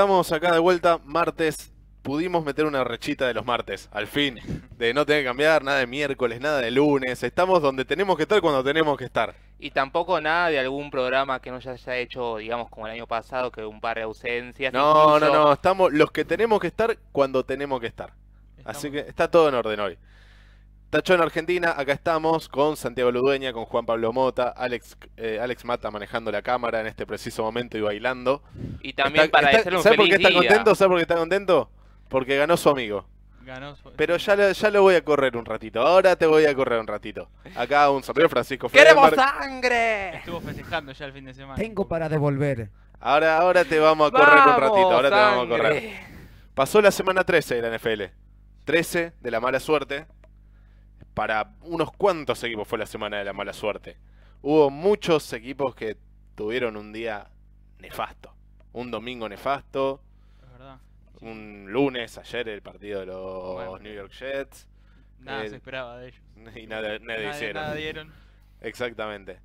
estamos acá de vuelta, martes. Pudimos meter una rechita de los martes, al fin. De no tener que cambiar nada de miércoles, nada de lunes. Estamos donde tenemos que estar cuando tenemos que estar. Y tampoco nada de algún programa que no se haya hecho, digamos, como el año pasado, que un par de ausencias. No, no, no. Estamos los que tenemos que estar cuando tenemos que estar. Así que está todo en orden hoy. Tachón Argentina, acá estamos con Santiago Ludueña, con Juan Pablo Mota, eh, Alex, Mata manejando la cámara en este preciso momento y bailando. Y también para está, un ¿Sabe por qué está contento? ¿Sabe por qué está contento? Porque ganó su amigo. Pero ya lo, ya lo voy a correr un ratito. Ahora te voy a correr un ratito. Acá un saludo Francisco ¡Queremos sangre! Estuvo festejando ya el fin de semana. Tengo para devolver. Ahora, ahora te vamos a correr un ratito. Ahora te vamos a correr. Pasó la semana 13 de la NFL. 13 de la mala suerte para unos cuantos equipos fue la semana de la mala suerte. Hubo muchos equipos que tuvieron un día nefasto. Un domingo nefasto. Un lunes, ayer, el partido de los New York Jets. Nada se esperaba de ellos. Y nada, dieron. Exactamente.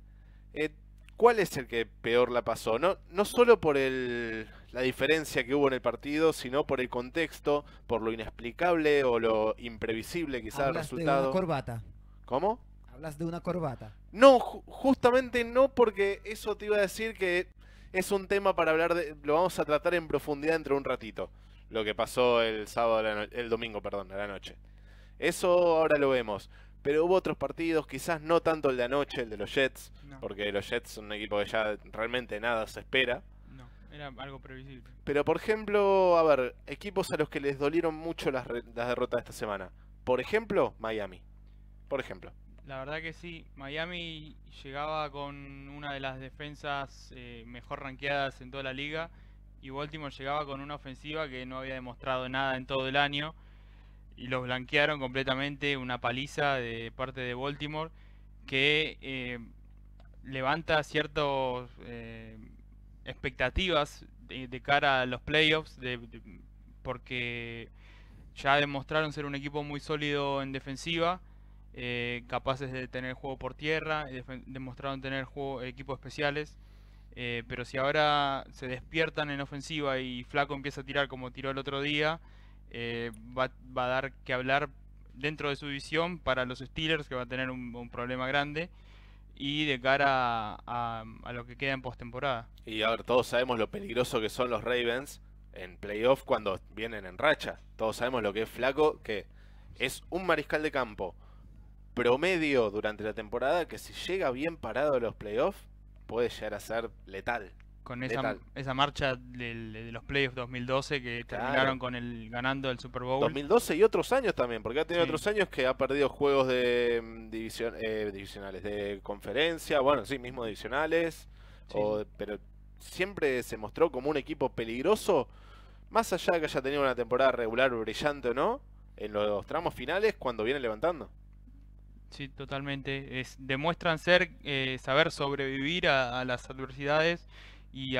Eh, ¿Cuál es el que peor la pasó? No, no solo por la diferencia que hubo en el partido, sino por el contexto, por lo inexplicable o lo imprevisible quizás el resultado. De una corbata. ¿Cómo? Hablas de una corbata. No, justamente no porque eso te iba a decir que es un tema para hablar de, lo vamos a tratar en profundidad entre un ratito, lo que pasó el sábado, el domingo, perdón, a la noche. Eso ahora lo vemos pero hubo otros partidos, quizás no tanto el de anoche, el de los Jets, porque los Jets son un equipo que ya realmente nada se espera. No, era algo previsible. Pero por ejemplo, a ver, equipos a los que les dolieron mucho las, derrotas de esta semana. Por ejemplo, Miami. Por ejemplo. La verdad que sí, Miami llegaba con una de las defensas eh, mejor ranqueadas en toda la liga y Baltimore llegaba con una ofensiva que no había demostrado nada en todo el año y los blanquearon completamente, una paliza de parte de Baltimore que eh, levanta ciertas eh, expectativas de, cara a los playoffs, porque ya demostraron ser un equipo muy sólido en defensiva, eh, capaces de tener juego por tierra, demostraron tener juego, equipos especiales. pero si ahora se despiertan en ofensiva y Flaco empieza a tirar como tiró el otro día, eh, va, a dar que hablar dentro de su división para los Steelers, que va a tener un, problema grande, y de cara a, lo que queda en postemporada. Y a ver, todos sabemos lo peligroso que son los Ravens en playoff cuando vienen en racha. Todos sabemos lo que es flaco, que es un mariscal de campo promedio durante la temporada que si llega bien parado a los playoffs puede llegar a ser letal con esa, esa marcha de los playoffs 2012 que terminaron con el ganando el Super Bowl. 2012 y otros años también, porque ha tenido otros años que ha perdido juegos de mm, eh, divisionales, de conferencia, bueno, sí, mismo divisionales, pero siempre se mostró como un equipo peligroso, más allá de que haya tenido una temporada regular brillante o no, en los tramos finales cuando viene levantando. Sí, totalmente. demuestran ser, eh, saber sobrevivir a las adversidades y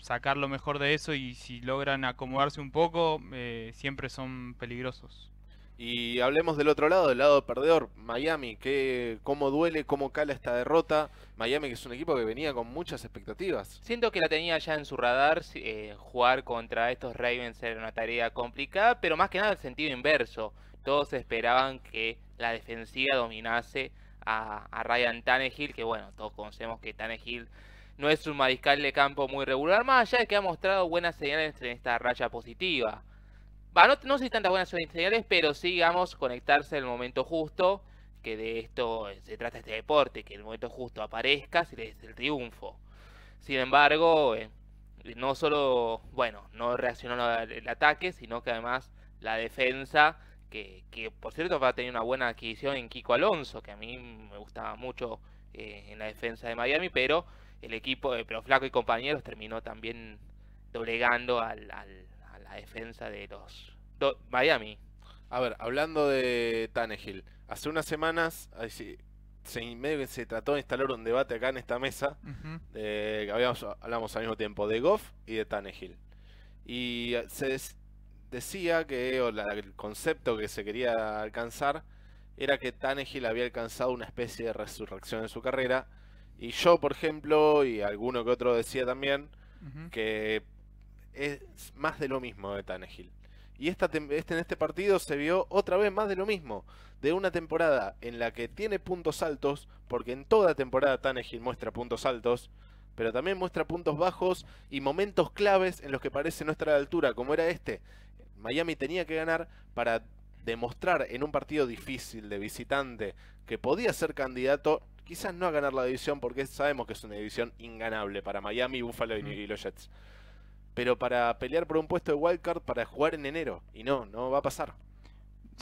sacar lo mejor de eso y si logran acomodarse un poco, eh, siempre son peligrosos. Y hablemos del otro lado, del lado perdedor, Miami, que cómo duele, cómo cala esta derrota. Miami que es un equipo que venía con muchas expectativas. Siento que la tenía ya en su radar, eh, jugar contra estos Ravens era una tarea complicada, pero más que nada el sentido inverso. Todos esperaban que la defensiva dominase a, a Ryan Tannehill, que bueno, todos conocemos que Tannehill no es un mariscal de campo muy regular, más allá de que ha mostrado buenas señales en esta raya positiva. Va, no, sé si tantas buenas señales, pero sí, conectarse en el momento justo, que de esto se trata este deporte, que el momento justo aparezca, si es el triunfo. Sin embargo, eh, no solo, bueno, no reaccionó el ataque, sino que además la defensa, que, que, por cierto va a tener una buena adquisición en Kiko Alonso, que a mí me gustaba mucho eh, en la defensa de Miami, pero el equipo de Proflaco y compañeros terminó también doblegando a la defensa de los Miami. A ver, hablando de Tannehill, hace unas semanas se, se trató de instalar un debate acá en esta mesa, habíamos, hablamos al mismo tiempo de Goff y de Tannehill. Y se decía que el concepto que se quería alcanzar era que Tannehill había alcanzado una especie de resurrección en su carrera, y yo, por ejemplo, y alguno que otro decía también, que es más de lo mismo de Tanegil. Y esta, este, en este partido se vio otra vez más de lo mismo, de una temporada en la que tiene puntos altos, porque en toda temporada Tanegil muestra puntos altos, pero también muestra puntos bajos y momentos claves en los que parece no estar a la altura, como era este. Miami tenía que ganar para demostrar en un partido difícil de visitante que podía ser candidato quizás no a ganar la división porque sabemos que es una división inganable para Miami, Buffalo y, los Jets. Pero para pelear por un puesto de wildcard para jugar en enero. Y no, no va a pasar.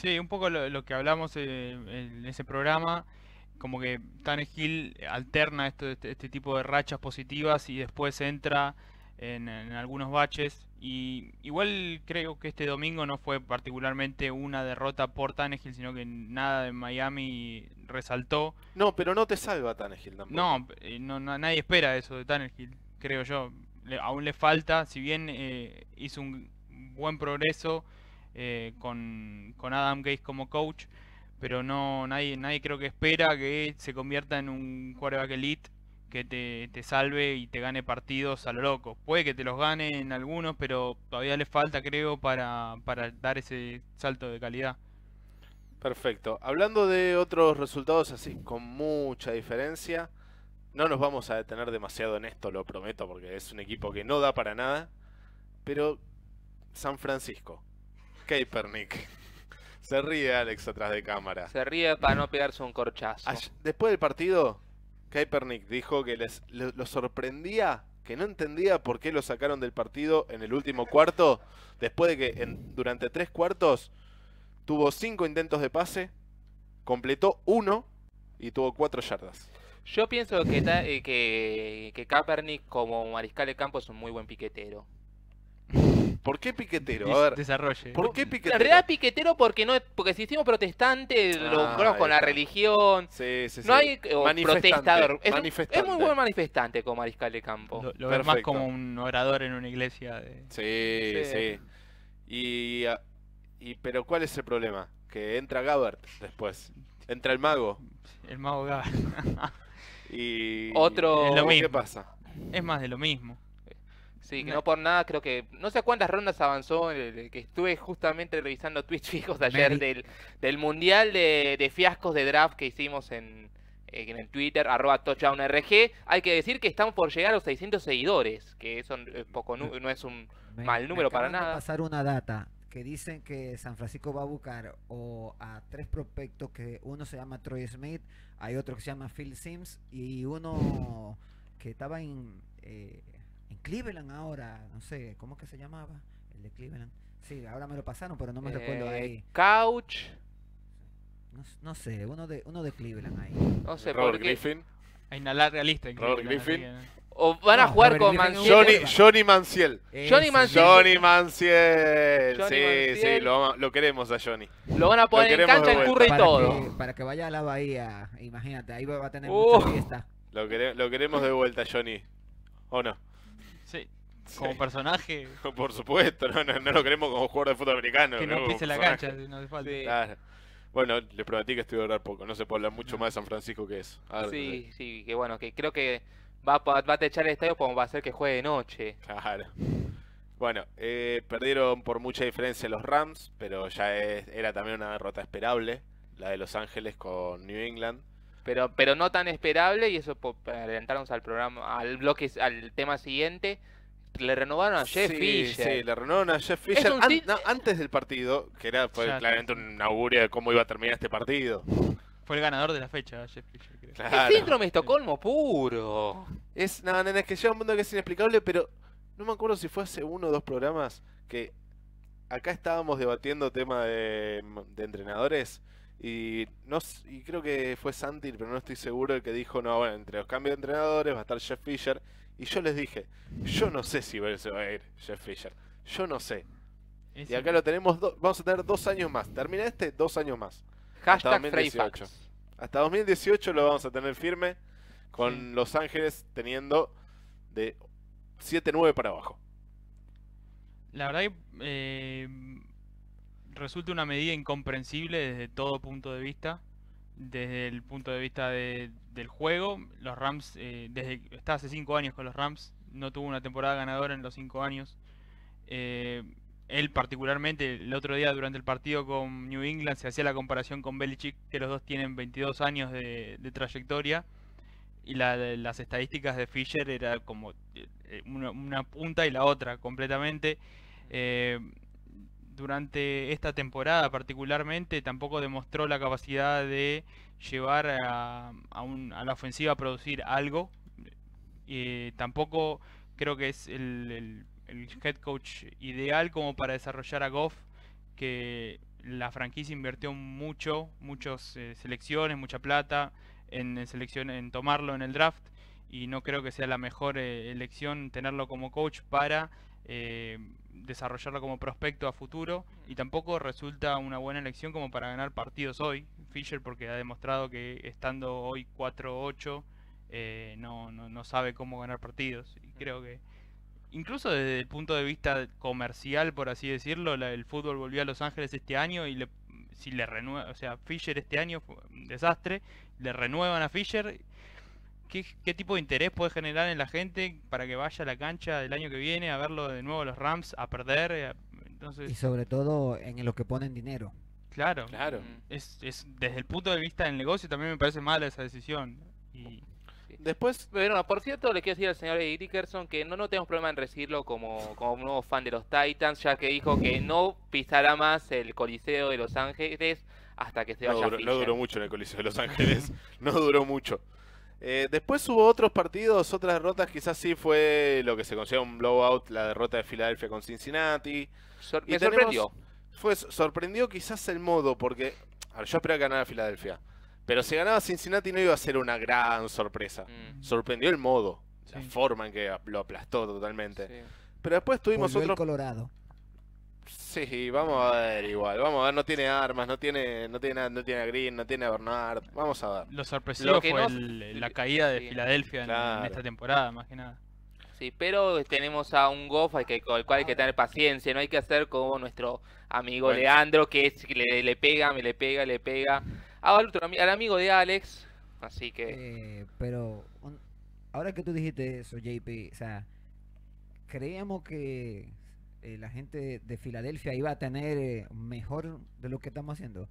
Sí, un poco lo, que hablamos eh, en ese programa. Como que Tannehill alterna esto, este, este tipo de rachas positivas y después entra en, algunos baches. Y igual creo que este domingo no fue particularmente una derrota por Tannehill, sino que nada de Miami resaltó. No, pero no te salva Tannehill eh, No, no, nadie espera eso de Tannehill, creo yo. aún le falta, si bien eh, hizo un buen progreso eh, con, Adam Gates como coach, pero no nadie nadie creo que espera que se convierta en un quarterback elite que te, salve y te gane partidos a lo loco. Puede que te los gane en algunos, pero todavía le falta, creo, para, dar ese salto de calidad. Perfecto. Hablando de otros resultados así, con mucha diferencia, no nos vamos a detener demasiado en esto, lo prometo, porque es un equipo que no da para nada. Pero San Francisco, Kaepernick. Se ríe Alex atrás de cámara. Se ríe para no pegarse un corchazo. después del partido, Kaepernick dijo que les, lo, sorprendía que no entendía por qué lo sacaron del partido en el último cuarto, después de que durante tres cuartos tuvo cinco intentos de pase, completó uno y tuvo cuatro yardas. Yo pienso que, eh, que, que Kaepernick como mariscal de campo es un muy buen piquetero. ¿Por qué piquetero? A ver. ¿Por qué piquetero? En realidad piquetero porque no porque el sistema protestante lo ah, con la religión. No hay Es, muy buen manifestante como Mariscal de Campo. Lo, más como un orador en una iglesia. Sí, sí. Ah, y, pero ¿cuál es el problema? Que entra Gabbert después. Entra el mago. El mago y otro mismo. ¿qué pasa? Es más de lo mismo. Sí, que no por nada, creo que. No sé cuántas rondas avanzó, que estuve justamente revisando Twitch de ayer del, del mundial de, fiascos de draft que hicimos en, eh, en el Twitter, arroba touchdownrg. Hay que decir que estamos por llegar a los 600 seguidores, que eso poco, no es un mal número para nada. De pasar una data que dicen que San Francisco va a buscar a tres prospectos, que uno se llama Troy Smith, hay otro que se llama Phil Sims y uno que estaba en. Eh, en Cleveland ahora, no sé, ¿cómo es que se llamaba? El de Cleveland. Sí, ahora me lo pasaron, pero no me recuerdo eh, ahí. Couch. No, sé, uno de, uno de Cleveland ahí. No sé, Robert Griffin. A inhalar realista Robert Griffin. O van a jugar con Johnny, Johnny Manciel. Johnny Manciel. Johnny Manciel. sí, sí, lo, queremos a Johnny. Lo van a poner en cancha, en curry y todo. para que vaya a la bahía, imagínate, ahí va a tener mucha fiesta. Lo, lo, queremos de vuelta, Johnny. ¿O no? Sí. Como personaje. Por supuesto, no, no, lo queremos como jugador de fútbol americano. Que no, pise la cancha Bueno, les prometí que estoy a hablar poco, no se puede hablar mucho más de San Francisco que eso. sí, sí, que bueno, que creo que va, va a echar el estadio como va a ser que juegue de noche. Claro. Bueno, eh, perdieron por mucha diferencia los Rams, pero ya era también una derrota esperable, la de Los Ángeles con New England pero, pero no tan esperable y eso para adelantarnos al programa, al bloque, al tema siguiente. Le renovaron a Jeff sí, Fisher. Sí, le renovaron a Jeff Fisher antes del partido, que era claramente un augurio de cómo iba a terminar este partido. Fue el ganador de la fecha, Jeff Fisher. síndrome de Estocolmo puro. Es, no, nena, es que lleva un mundo que es inexplicable, pero no me acuerdo si fue hace uno o dos programas que acá estábamos debatiendo tema de, de entrenadores y, no, creo que fue Santir pero no estoy seguro, el que dijo, no, bueno, entre los cambios de entrenadores va a estar Jeff Fisher. Y yo les dije, yo no sé si se va a ir Jeff Fisher. Yo no sé. y acá lo tenemos, vamos a tener dos años más. Termina este, dos años más. Hasta 2018. Hasta 2018 lo vamos a tener firme con Los Ángeles teniendo de 7-9 para abajo. La verdad que eh, resulta una medida incomprensible desde todo punto de vista. Desde el punto de vista del juego, los Rams, eh, desde está hace cinco años con los Rams, no tuvo una temporada ganadora en los cinco años. Eh, él particularmente, el otro día durante el partido con New England, se hacía la comparación con Belichick, que los dos tienen 22 años de, trayectoria. Y las estadísticas de Fisher era como eh, una, punta y la otra completamente durante esta temporada particularmente tampoco demostró la capacidad de llevar a, la ofensiva a producir algo. y eh, tampoco creo que es el, head coach ideal como para desarrollar a Goff, que la franquicia invirtió mucho, muchas eh, selecciones, mucha plata en, tomarlo en el draft y no creo que sea la mejor eh, elección tenerlo como coach para eh, desarrollarlo como prospecto a futuro y tampoco resulta una buena elección como para ganar partidos hoy, Fisher porque ha demostrado que estando hoy 4-8 eh, no, no, no, sabe cómo ganar partidos. Y mm. creo que incluso desde el punto de vista comercial, por así decirlo, el fútbol volvió a Los Ángeles este año y le, si le renueva, o sea, Fisher este año fue un desastre, le renuevan a Fisher qué, tipo de interés puede generar en la gente para que vaya a la cancha del año que viene a verlo de nuevo los Rams a perder. Eh, y sobre todo en lo que ponen dinero. Claro, claro. Mm. Es, es, desde el punto de vista del negocio también me parece mala esa decisión. Y... Después, por cierto, le quiero decir al señor Eddie Dickerson que no, no tenemos problema en recibirlo como, un nuevo fan de los Titans, ya que dijo que no pisará más el Coliseo de Los Ángeles hasta que se vaya no duró mucho en el Coliseo de Los Ángeles, no duró mucho. Eh, después hubo otros partidos, otras derrotas, quizás sí fue lo que se considera un blowout, la derrota de Filadelfia con Cincinnati. sorprendió. Fue, sorprendió quizás el modo, porque yo esperaba ganar a Filadelfia. Pero si ganaba Cincinnati no iba a ser una gran sorpresa. Mm. Sorprendió el modo, la forma en que lo aplastó totalmente. Pero después tuvimos otro. Colorado. Sí, vamos a ver igual, vamos a ver, no tiene armas, no tiene, no tiene no tiene a Green, no tiene a Bernard, vamos a ver. Lo sorpresivo fue la caída de Filadelfia en, esta temporada, más que nada. Sí, pero tenemos a un Goff al, cual hay que tener paciencia, no hay que hacer como nuestro amigo Leandro, que es, le, le pega, me le pega, le pega. Ah, al, amigo de Alex, así que... Eh, pero ahora que tú dijiste eso, JP, o sea, creíamos que eh, la gente de, Filadelfia iba a tener eh, mejor de lo que estamos haciendo.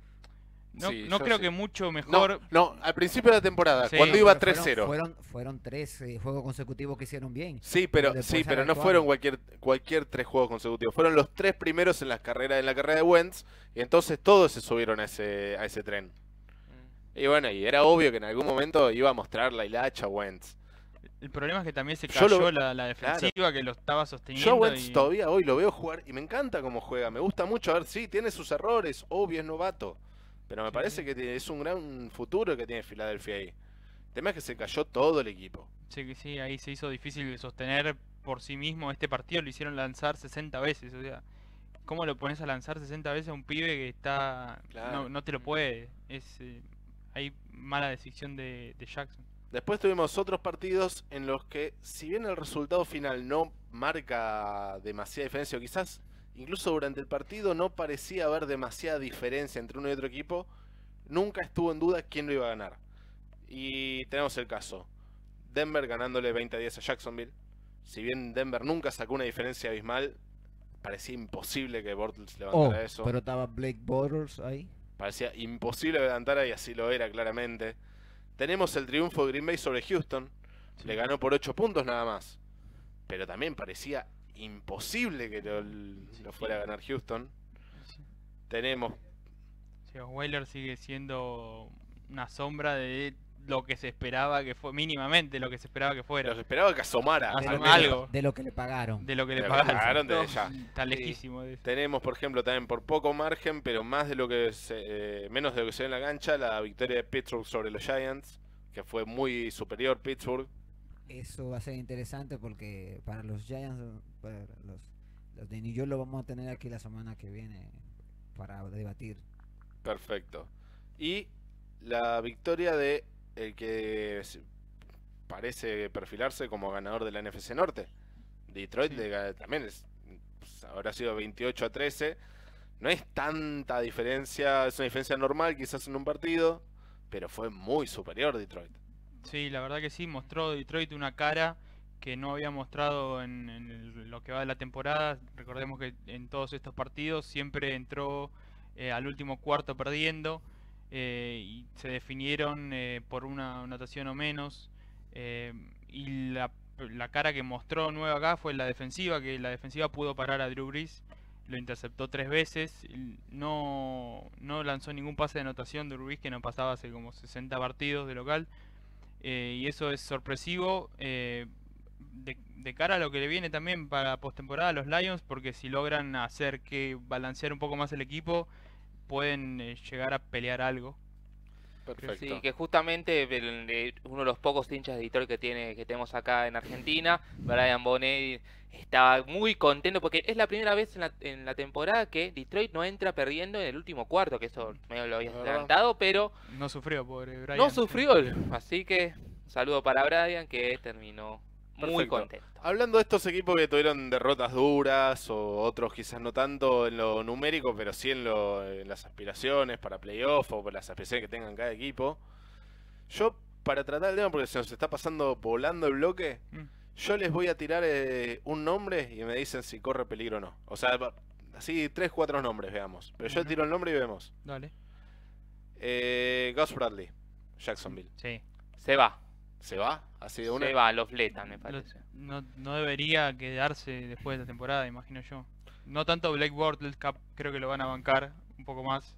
No, creo que mucho mejor. No, al principio de la temporada, cuando iba 3-0. Fueron, fueron, tres eh, juegos consecutivos que hicieron bien. Sí, pero, sí, pero no fueron cualquier, cualquier tres juegos consecutivos. Fueron los tres primeros en, las carreras, en la carrera de Wentz. Y entonces todos se subieron a ese, a ese tren. Mm. Y bueno, y era obvio que en algún momento iba a mostrar la hilacha Wentz. El problema es que también se cayó la, defensiva que lo estaba sosteniendo. Yo Wentz todavía hoy lo veo jugar y me encanta cómo juega. Me gusta mucho. A ver, sí, tiene sus errores. Obvio, es novato. Pero me parece que es un gran futuro que tiene Filadelfia ahí. El tema es que se cayó todo el equipo. Sí, sí, ahí se hizo difícil sostener por sí mismo este partido. Lo hicieron lanzar 60 veces. O sea, ¿cómo lo pones a lanzar 60 veces a un pibe que está. No, te lo puede? Es. Eh, hay mala decisión de Jackson. Después tuvimos otros partidos en los que, si bien el resultado final no marca demasiada diferencia, o quizás incluso durante el partido no parecía haber demasiada diferencia entre uno y otro equipo, nunca estuvo en duda quién lo iba a ganar. Y tenemos el caso. Denver ganándole 20 a 10 a Jacksonville. Si bien Denver nunca sacó una diferencia abismal, parecía imposible que Bortles levantara oh, eso. Pero estaba Blake Bortles ahí. Parecía imposible levantar ahí, así lo era claramente. Tenemos el triunfo de Green Bay sobre Houston. Le ganó por 8 puntos nada más. Pero también parecía imposible que lo, fuera a ganar Houston. Tenemos. Si, Weiler sigue siendo una sombra de lo que se esperaba que fue mínimamente lo que se esperaba que fuera. Lo esperaba que asomara de lo, algo. De lo que le pagaron. De lo que le, pagaron. Está lejísimo. Tenemos, por ejemplo, también por poco margen, pero más de lo que se, eh, menos de lo que se ve en la cancha, la victoria de Pittsburgh sobre los Giants, que fue muy superior Pittsburgh. Eso va a ser interesante porque para los Giants, los, los de New lo vamos a tener aquí la semana que viene para debatir. Perfecto. Y la victoria de el que parece perfilarse como ganador de la NFC Norte. Detroit también es, ahora pues, habrá sido 28 a 13. No es tanta diferencia, es una diferencia normal quizás en un partido, pero fue muy superior Detroit. Sí, la verdad que sí, mostró Detroit una cara que no había mostrado en, lo que va de la temporada. Recordemos que en todos estos partidos siempre entró eh, al último cuarto perdiendo. Eh, y se definieron eh, por una anotación o menos. Eh, y la, la, cara que mostró nueva acá fue la defensiva, que la defensiva pudo parar a Drew Brees, lo interceptó tres veces, no, lanzó ningún pase de anotación Drew Brees que no pasaba hace como 60 partidos de local. y eso es sorpresivo de, de, cara a lo que le viene también para postemporada a los Lions, porque si logran hacer que balancear un poco más el equipo, pueden eh, llegar a pelear algo. Perfecto. Sí, que justamente eh, uno de los pocos hinchas de Detroit que tiene que tenemos acá en Argentina, Brian Bonetti estaba muy contento porque es la primera vez en la, temporada que Detroit no entra perdiendo en el último cuarto, que eso medio lo había adelantado, pero... No sufrió, pobre Brian. No sufrió, así que saludo para Brian que terminó muy contento. Hablando de estos equipos que tuvieron derrotas duras o otros quizás no tanto en lo numérico, pero sí en, las aspiraciones para playoff o por las aspiraciones que tengan cada equipo, yo para tratar el tema, porque se nos está pasando volando el bloque, mm. yo les voy a tirar eh, un nombre y me dicen si corre peligro o no. O sea, así tres, cuatro nombres, veamos. Pero yo tiro el nombre y vemos. Dale. Eh, Gus Bradley, Jacksonville. Sí. Se va se va, así de una. Se va, los me parece. No, debería quedarse después de la temporada, imagino yo. No tanto Blake Bortles, creo que lo van a bancar un poco más.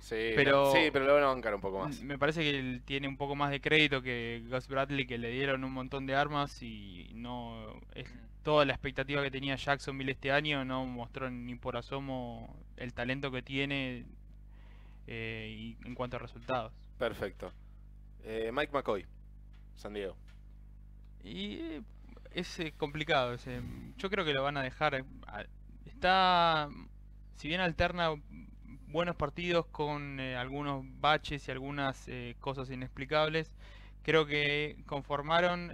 Sí, eh, pero, sí, lo van a bancar un poco más. Me parece que él tiene un poco más de crédito que Gus Bradley, que le dieron un montón de armas y no es toda la expectativa que tenía Jacksonville este año no mostró ni por asomo el talento que tiene eh, y en cuanto a resultados. Perfecto. Eh, Mike McCoy, San Diego. Y eh, es eh, complicado. Eh, yo creo que lo van a dejar. Está, si bien alterna buenos partidos con algunos baches y algunas cosas inexplicables, creo que conformaron,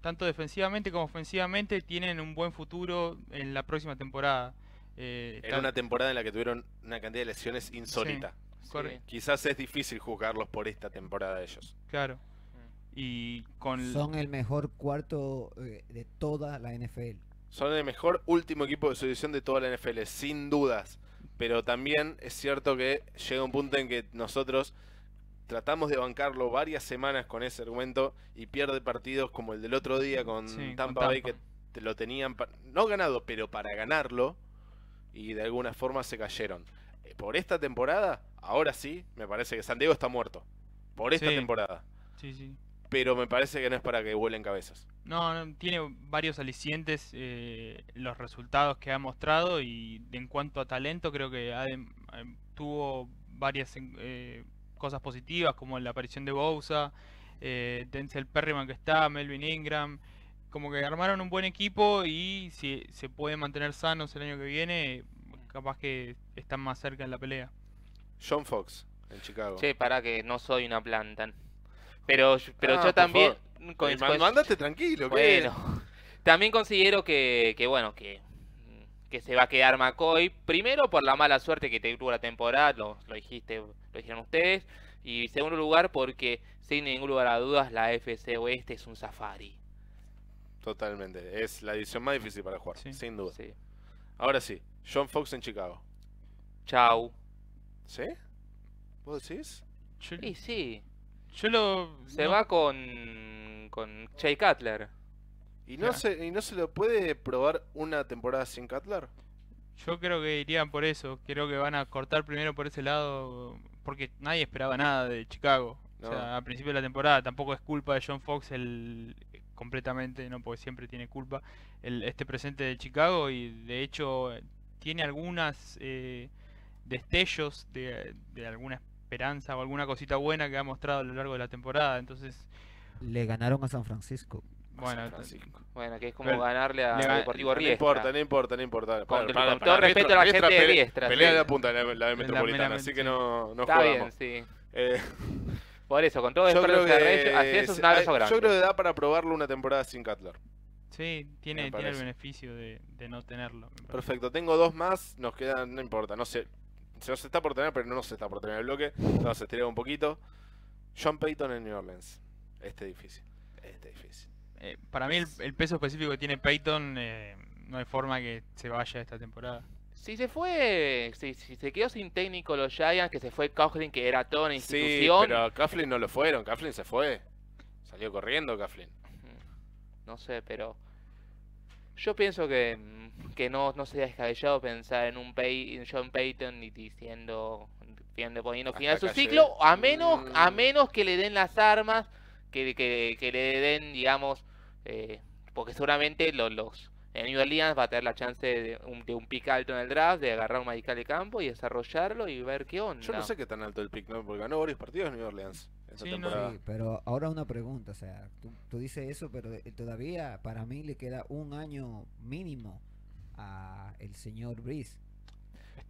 tanto defensivamente como ofensivamente, tienen un buen futuro en la próxima temporada. Era una temporada en la que tuvieron una cantidad de lesiones insólita. Eh, quizás es difícil juzgarlos por esta temporada de ellos. Claro. Mm. Y Son el mejor cuarto eh, de toda la NFL. Son el mejor último equipo de su de toda la NFL, sin dudas. Pero también es cierto que llega un punto en que nosotros tratamos de bancarlo varias semanas con ese argumento y pierde partidos como el del otro día con, Tampa, Bay que lo tenían, no ganado, pero para ganarlo y de alguna forma se cayeron. Eh, por esta temporada ahora sí, me parece que San Diego está muerto. Por esta temporada. Pero me parece que no es para que vuelen cabezas. No, tiene varios alicientes eh, los resultados que ha mostrado y en cuanto a talento creo que eh, tuvo varias eh, cosas positivas como la aparición de Bousa, eh, Denzel Perryman que está, Melvin Ingram, como que armaron un buen equipo y si se pueden mantener sanos el año que viene, capaz que están más cerca en la pelea. John Fox, en Chicago. Che, para que no soy una planta. Pero, pero ah, yo también. Con, tranquilo, Bueno. También considero que, que bueno, mm, que, se va a quedar McCoy. Primero por la mala suerte que te tuvo la temporada, lo, dijiste, lo dijeron ustedes. Y segundo lugar, porque sin ningún lugar a dudas, la FC Oeste es un safari. Totalmente. Es la edición más difícil para jugar, sin duda. Ahora sí, John Fox en Chicago. Chau. ¿Sí? ¿Vos decís? Sí, sí. Yo lo. Se va con. con Jay Cutler. ¿Y no, ah. se, ¿Y no se lo puede probar una temporada sin Cutler? Yo creo que irían por eso. Creo que van a cortar primero por ese lado. Porque nadie esperaba nada de Chicago. O sea, al principio de la temporada tampoco es culpa de John Fox el completamente, no porque siempre tiene culpa el, este presente de Chicago y de hecho tiene algunas eh, destellos de, de, alguna esperanza o alguna cosita buena que ha mostrado a lo largo de la temporada. Entonces le ganaron a San Francisco. Bueno, que es como ganarle a Deportivo Riestra. No importa, no importa, no importa. Con, todo respeto a la gente de Riestra. Pelea sí. la punta la, Metropolitana, así que no, no Está bien, sí. Eh, Por eso, con todo respeto a así es un grande. Yo creo que da para probarlo una temporada sin Cutler. Sí, tiene, tiene el beneficio de, de no tenerlo. Perfecto, tengo dos más, nos quedan, no importa, no sé, se está por tener, pero no se está por tener el bloque. se tira un poquito. John Payton en New Orleans. Este difícil. Este difícil. Eh, para mí el, peso específico que tiene Payton eh, no hay forma que se vaya esta temporada. Si se fue, si, se quedó sin técnico los Giants, que se fue Coughlin, que era toda una institución. Sí, pero Coughlin no lo fueron, Coughlin se fue. Salió corriendo Coughlin. No sé, pero yo pienso que, mm, que no, no sería descabellado pensar en un John Payton y diciendo, poniendo final su ciclo, a menos, a mm. menos que le den las armas, que, que, le den, digamos, eh, porque seguramente los, los en New Orleans va a tener la chance de un, de pick alto en el draft, de agarrar un mariscal de campo y desarrollarlo y ver qué onda. Yo no sé qué tan alto el pick, porque ganó varios partidos en New Orleans pero ahora una pregunta, o sea, tú, dices eso, pero eh, todavía para mí le queda un año mínimo a el señor Brice.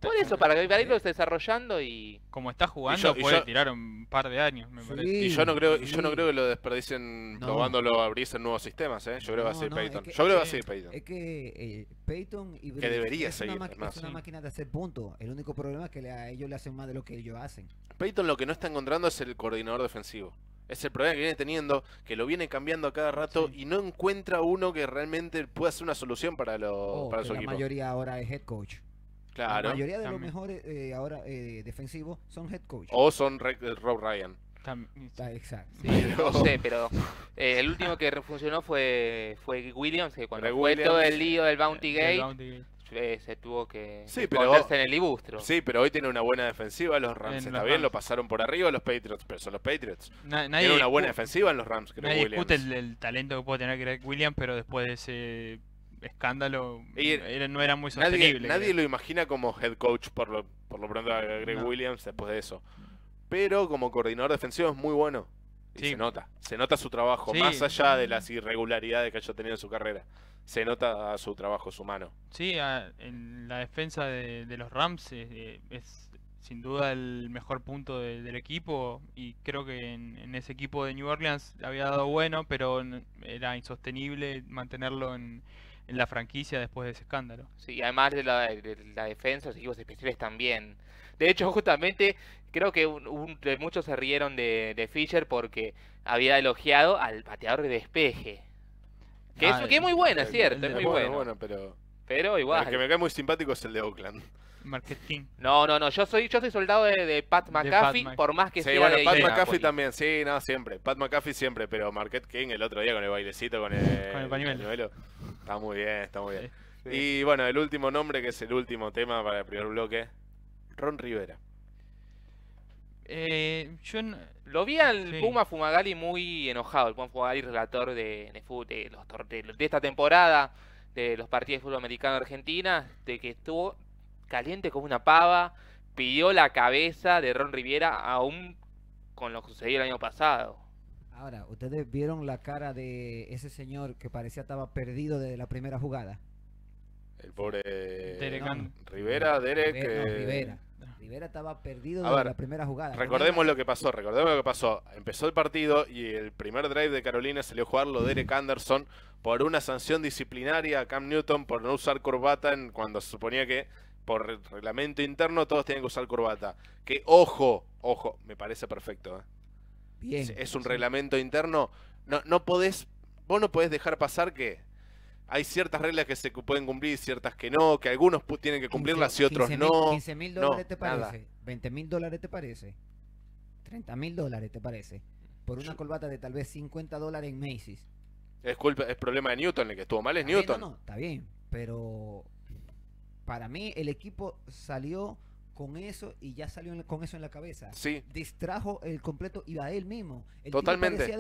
Por eso, para, lo esté desarrollando y. Como está jugando, puede tirar un par de años, Y yo no creo, yo no creo que lo desperdicien no. a abrirse en nuevos sistemas, ¿eh? Yo creo que va a ser Payton. yo creo va a ser Es que eh, Payton y Que debería es Una máquina de hacer punto. El único problema es que a ellos le hacen más de lo que ellos hacen. Payton lo que no está encontrando es el coordinador defensivo. Es el problema que viene teniendo, que lo viene cambiando a cada rato y no encuentra uno que realmente pueda ser una solución para, lo, oh, su equipo. La mayoría ahora es head coach. Claro. La mayoría de los mejores eh, ahora eh, defensivos son head coach. O son eh, Rob Ryan. Ah, exacto. no sé, pero el último que funcionó fue, fue Williams, que cuando fue todo el lío del Bounty Gate, se tuvo que sí, en el libustro. Sí, pero hoy tiene una buena defensiva. Los Rams está bien, lo pasaron por arriba los Patriots, pero son los Patriots. tiene una buena defensiva en los Rams, creo Nadie discute el, talento que puede tener Williams, pero después de ese escándalo no era muy sostenible. Nadie, lo imagina como head coach, por lo, por lo pronto, a Greg Williams después de eso. Pero como coordinador defensivo es muy bueno. Y se nota. Se nota su trabajo, más allá de las irregularidades que haya tenido en su carrera. Se nota su trabajo, su mano. Sí, en la defensa de, los Rams eh, eh, es, sin duda el mejor punto del equipo. Y creo que en, en, ese equipo de New Orleans había dado bueno, pero era insostenible mantenerlo en, en la franquicia después de ese escándalo. Sí, además de la, defensa, los equipos especiales también. De hecho, justamente creo que muchos se rieron de, Fisher porque había elogiado al pateador de despeje. Que, es, ah, que es muy bueno, es cierto, es muy bueno. pero, pero igual. que me cae muy simpático es el de Oakland. Marketing. No, no, no, yo soy yo soy soldado de, Pat McAfee, por más que sea de Pat McAfee también, sí, no, siempre. Pat McAfee siempre, pero Marquette King el otro día con el bailecito, con el, con el pañuelo. Está muy bien, está muy bien. Y bueno, el último nombre, que es el último tema para el primer bloque, Ron Rivera. Eh, yo lo vi al Puma Fumagalli muy enojado, el Puma Fumagalli relator de, los esta temporada de los partidos de fútbol americano Argentina, de que estuvo caliente como una pava, pidió la cabeza de Ron Rivera aún con lo que sucedió el año pasado. Ahora, ¿ustedes vieron la cara de ese señor que parecía estaba perdido desde la primera jugada? El pobre Rivera, Derek. Eh, Rivera, Rivera. estaba perdido desde la primera jugada. Recordemos lo que pasó, recordemos lo que pasó. Empezó el partido y el primer drive de Carolina salió a jugarlo Derek mm. Anderson por una sanción disciplinaria a Cam Newton por no usar corbata en, cuando se suponía que por reglamento interno todos tienen que usar corbata. Que ojo, ojo, me parece perfecto. ¿eh? es un reglamento interno. No, podés, vos no podés dejar pasar que hay ciertas reglas que se pueden cumplir ciertas que no, que algunos tienen que cumplirlas y otros no. 15 mil dólares te parece, 20 mil dólares te parece, 30 mil dólares te parece, por una colbata de tal vez 50 dólares en Macy's. Es, culpa, es problema de Newton, el que estuvo mal es Newton. no, está bien, pero para mí el equipo salió con eso y ya salió con eso en la cabeza. Sí. Distrajo el completo y a él mismo. Totalmente.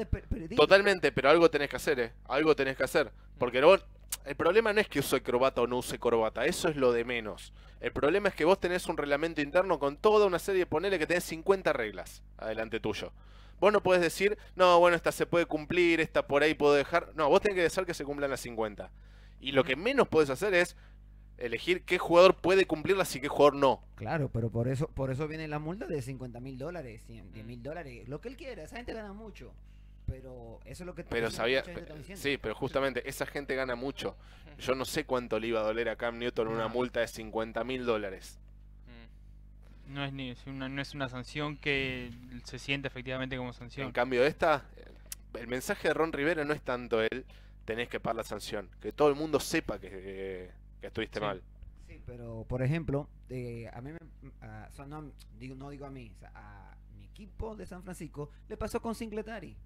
Totalmente, pero algo tenés que hacer, ¿eh? Algo tenés que hacer. Porque mm. el problema no es que use corbata o no use corbata, eso es lo de menos. El problema es que vos tenés un reglamento interno con toda una serie, de ponele que tenés 50 reglas adelante tuyo. Vos no podés decir, no, bueno, esta se puede cumplir, esta por ahí puedo dejar. No, vos tenés que dejar que se cumplan las 50. Y lo mm. que menos podés hacer es, elegir qué jugador puede cumplirlas y qué jugador no. Claro, pero por eso, por eso viene la multa de 50 mil dólares, 100 mm. mil dólares, lo que él quiera, esa gente gana mucho. Pero eso es lo que pero sabía, Sí, pero justamente esa gente gana mucho. Yo no sé cuánto le iba a doler a Cam Newton una multa de 50 mil dólares. Mm. No es, ni, una, no es una sanción que se siente efectivamente como sanción. En cambio, esta, eh, el mensaje de Ron Rivera no es tanto El tenés que pagar la sanción. Que todo el mundo sepa que, eh, estuviste mal. Sí, pero por ejemplo, eh, a mí, no, digo, a mí, a mi equipo de San Francisco le pasó con Singletary.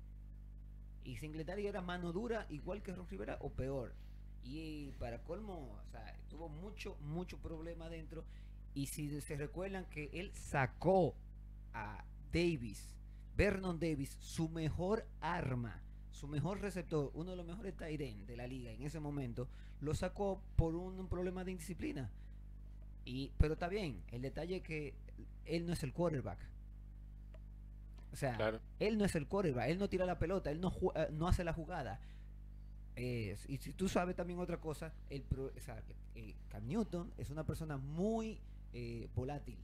Y Singletary era mano dura, igual que Ron Rivera o peor. Y para colmo, o tuvo mucho, mucho problema dentro Y si se recuerdan que él sacó a Davis, Vernon Davis, su mejor arma su mejor receptor, uno de los mejores Tyren de la liga en ese momento, lo sacó por un, problema de indisciplina. Y, pero está bien, el detalle es que él no es el quarterback. O sea, él no es el quarterback, él no tira la pelota, él no, eh, no hace la jugada. y si tú sabes también otra cosa, el, eh, Cam Newton es una persona muy eh, volátil.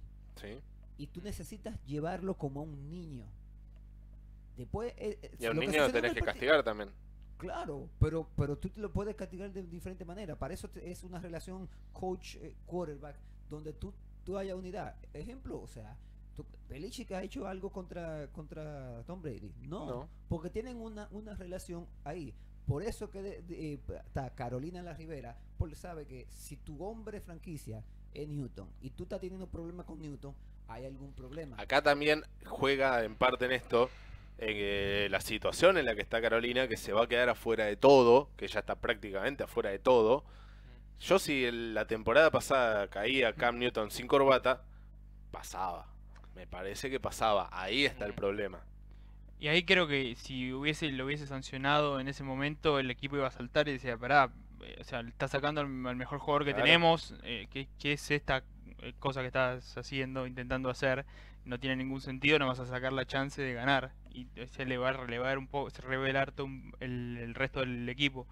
Y tú necesitas llevarlo como a un niño. Después, eh, eh, y niño lo que castigar también. Claro, pero, pero tú te lo puedes castigar de diferente manera. Para eso es una relación coach-quarterback, eh, donde tú, tú haya unidad. Ejemplo, o sea, que ha hecho algo contra, contra Tom Brady. No, porque tienen una, una relación ahí. Por eso que está Carolina la Rivera, porque sabe que si tu hombre franquicia es Newton y tú estás teniendo problemas con Newton, hay algún problema. Acá también juega en parte en esto en eh, la situación en la que está Carolina, que se va a quedar afuera de todo, que ya está prácticamente afuera de todo. Yo si la temporada pasada caía Cam Newton sin corbata, pasaba. Me parece que pasaba. Ahí está el problema. Y ahí creo que si hubiese lo hubiese sancionado en ese momento, el equipo iba a saltar y decía, pará, eh, o sea, está sacando al, mejor jugador que tenemos, eh, ¿qué, es esta cosa que estás haciendo, intentando hacer? no tiene ningún sentido, no vas a sacar la chance de ganar. Y se le va a relevar un poco, revelar todo el, resto del equipo.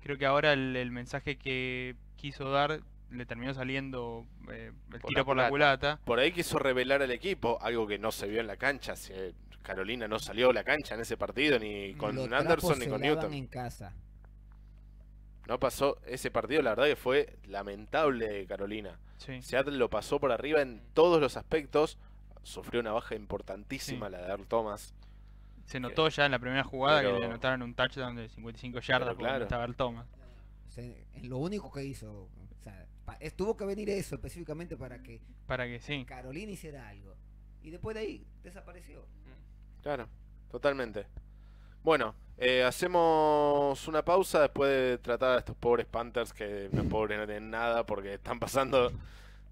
Creo que ahora el, mensaje que quiso dar le terminó saliendo eh, el tiro por la culata. Por ahí quiso revelar al equipo, algo que no se vio en la cancha. Eh, Carolina no salió a la cancha en ese partido, ni con Anderson ni con Newton. En casa. No pasó ese partido, la verdad que fue lamentable Carolina. Seattle lo pasó por arriba en todos los aspectos sufrió una baja importantísima la de Earl Thomas. Se eh, notó ya en la primera jugada que le anotaron un touchdown de 55 yardas claro. estaba Earl Thomas. lo único que hizo. tuvo que venir eso específicamente para que, para que sí. Carolina hiciera algo. Y después de ahí desapareció. Claro, totalmente. Bueno, eh, hacemos una pausa después de tratar a estos pobres Panthers que los pobres no tienen nada porque están pasando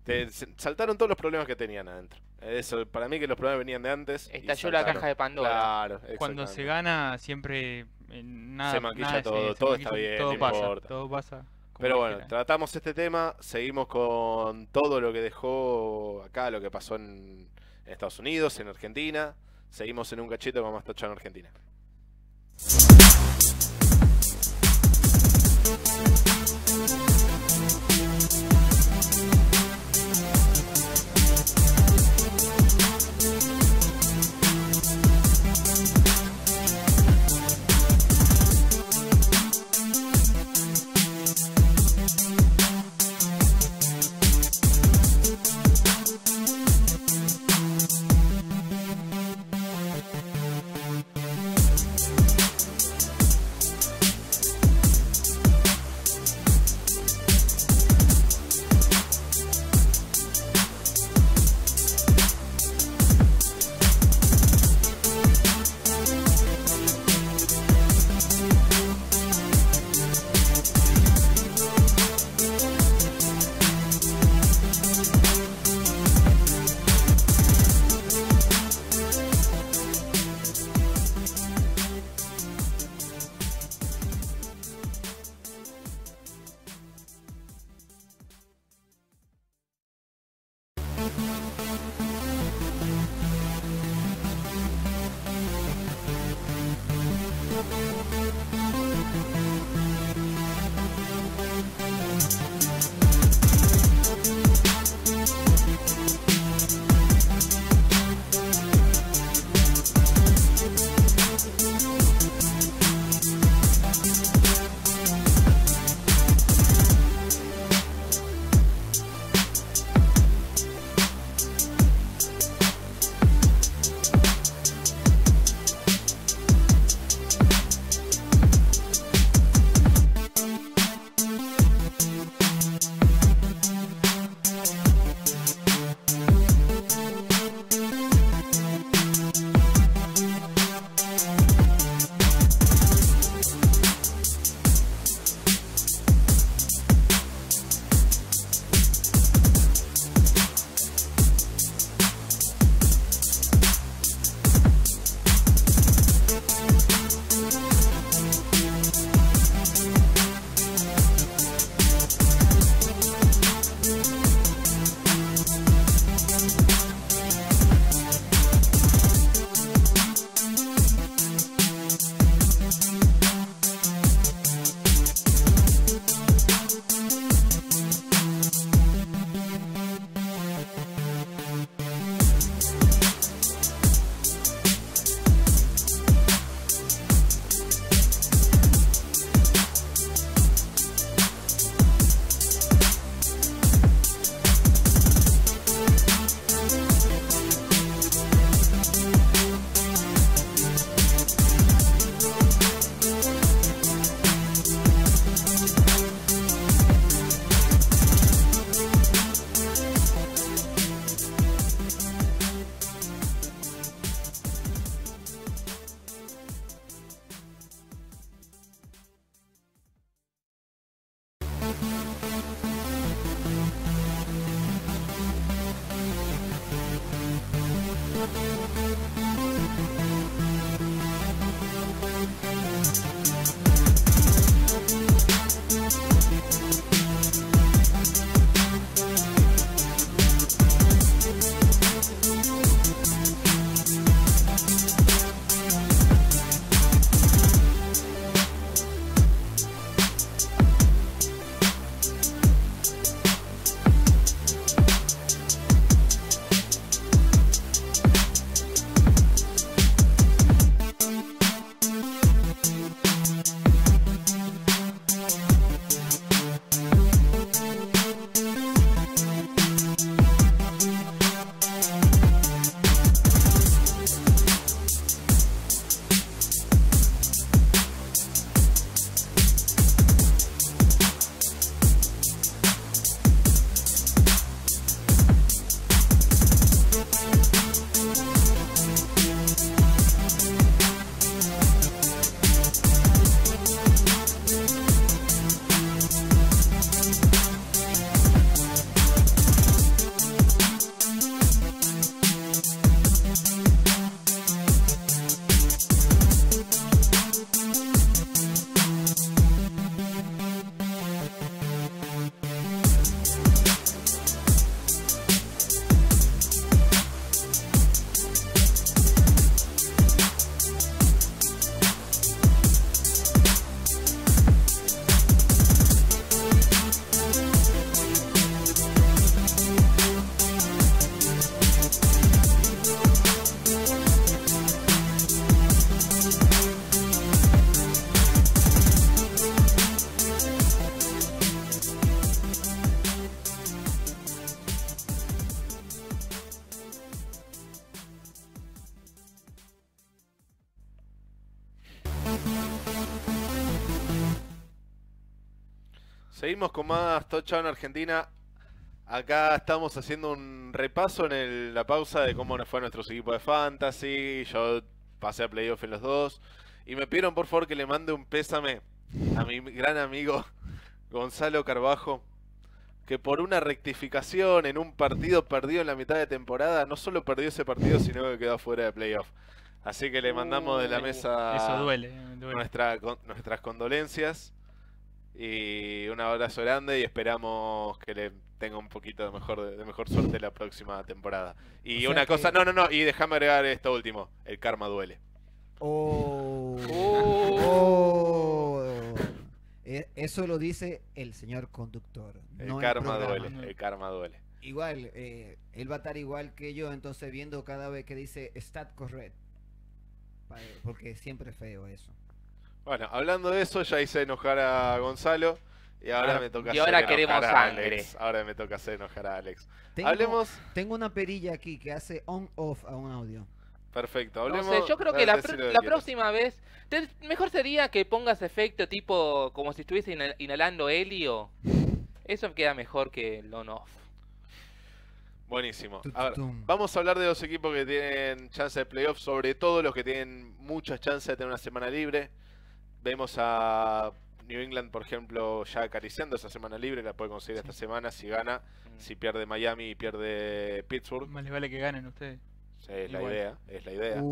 te saltaron todos los problemas que tenían adentro. Eso, para mí que los problemas venían de antes. Estalló la caja de Pandora. Cuando se gana, siempre eh, nada. Se maquilla todo, todo está bien, todo pasa, Todo pasa. Pero bueno, tratamos este tema, seguimos con todo lo que dejó acá, lo que pasó en, Estados Unidos, en Argentina. Seguimos en un cachito vamos a tocha en Argentina. con más Touchdown Argentina. Acá estamos haciendo un repaso en la pausa de cómo nos fue nuestro equipo de fantasy. Yo pasé a playoff en los dos. Y me pidieron por favor que le mande un pésame a mi gran amigo Gonzalo Carbajo. Que por una rectificación en un partido perdido en la mitad de temporada, no solo perdió ese partido, sino que quedó fuera de playoff. Así que le mandamos de la mesa nuestras condolencias. Y un abrazo grande y esperamos que le tenga un poquito de mejor, de mejor suerte la próxima temporada. Y una cosa, no, no, no, y déjame agregar esto último, el karma duele. Oh. Oh. Eh, eso lo dice el señor conductor. El karma duele, el karma duele. Igual, eh, él va a estar igual que yo, entonces viendo cada vez que dice stat correct. Porque siempre es feo eso. Bueno, hablando de eso, ya hice enojar a Gonzalo. Y ahora, me toca hacer ahora a Alex. Ahora me toca hacer enojar a Alex. Hablemos. Tengo una perilla aquí que hace on-off a un audio. Perfecto, hablemos. yo creo que la, próxima vez. mejor sería que pongas efecto tipo como si estuviese inhalando helio. Eso queda mejor que el on-off. Buenísimo. vamos a hablar de los equipos que tienen chance de playoff, sobre todo los que tienen muchas chances de tener una semana libre. Vemos a New England, por ejemplo, ya acariciando esa semana libre, la puede conseguir esta semana si gana, mm. si pierde Miami y pierde Pittsburgh. Más le vale que ganen ustedes. es la idea, es la idea.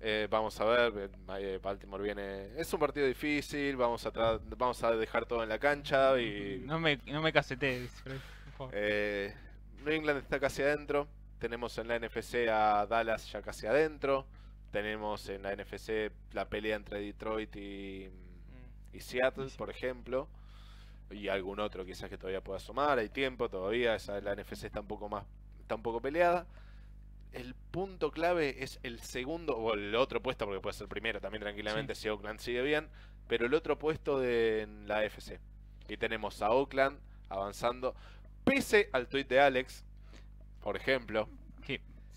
Eh, vamos a ver, eh, eh, Baltimore viene. Es un partido difícil, vamos a, vamos a dejar todo en la cancha y. No me, no me casete, eh, New England está casi adentro. Tenemos en la NFC a Dallas ya casi adentro tenemos en la NFC la pelea entre Detroit y, Seattle, por ejemplo, y algún otro quizás que todavía pueda sumar, hay tiempo todavía, esa, la NFC está un poco más está un poco peleada. El punto clave es el segundo, o el otro puesto, porque puede ser primero también tranquilamente si Oakland sigue bien, pero el otro puesto de la FC. Y tenemos a Oakland avanzando, pese al tweet de Alex, por ejemplo,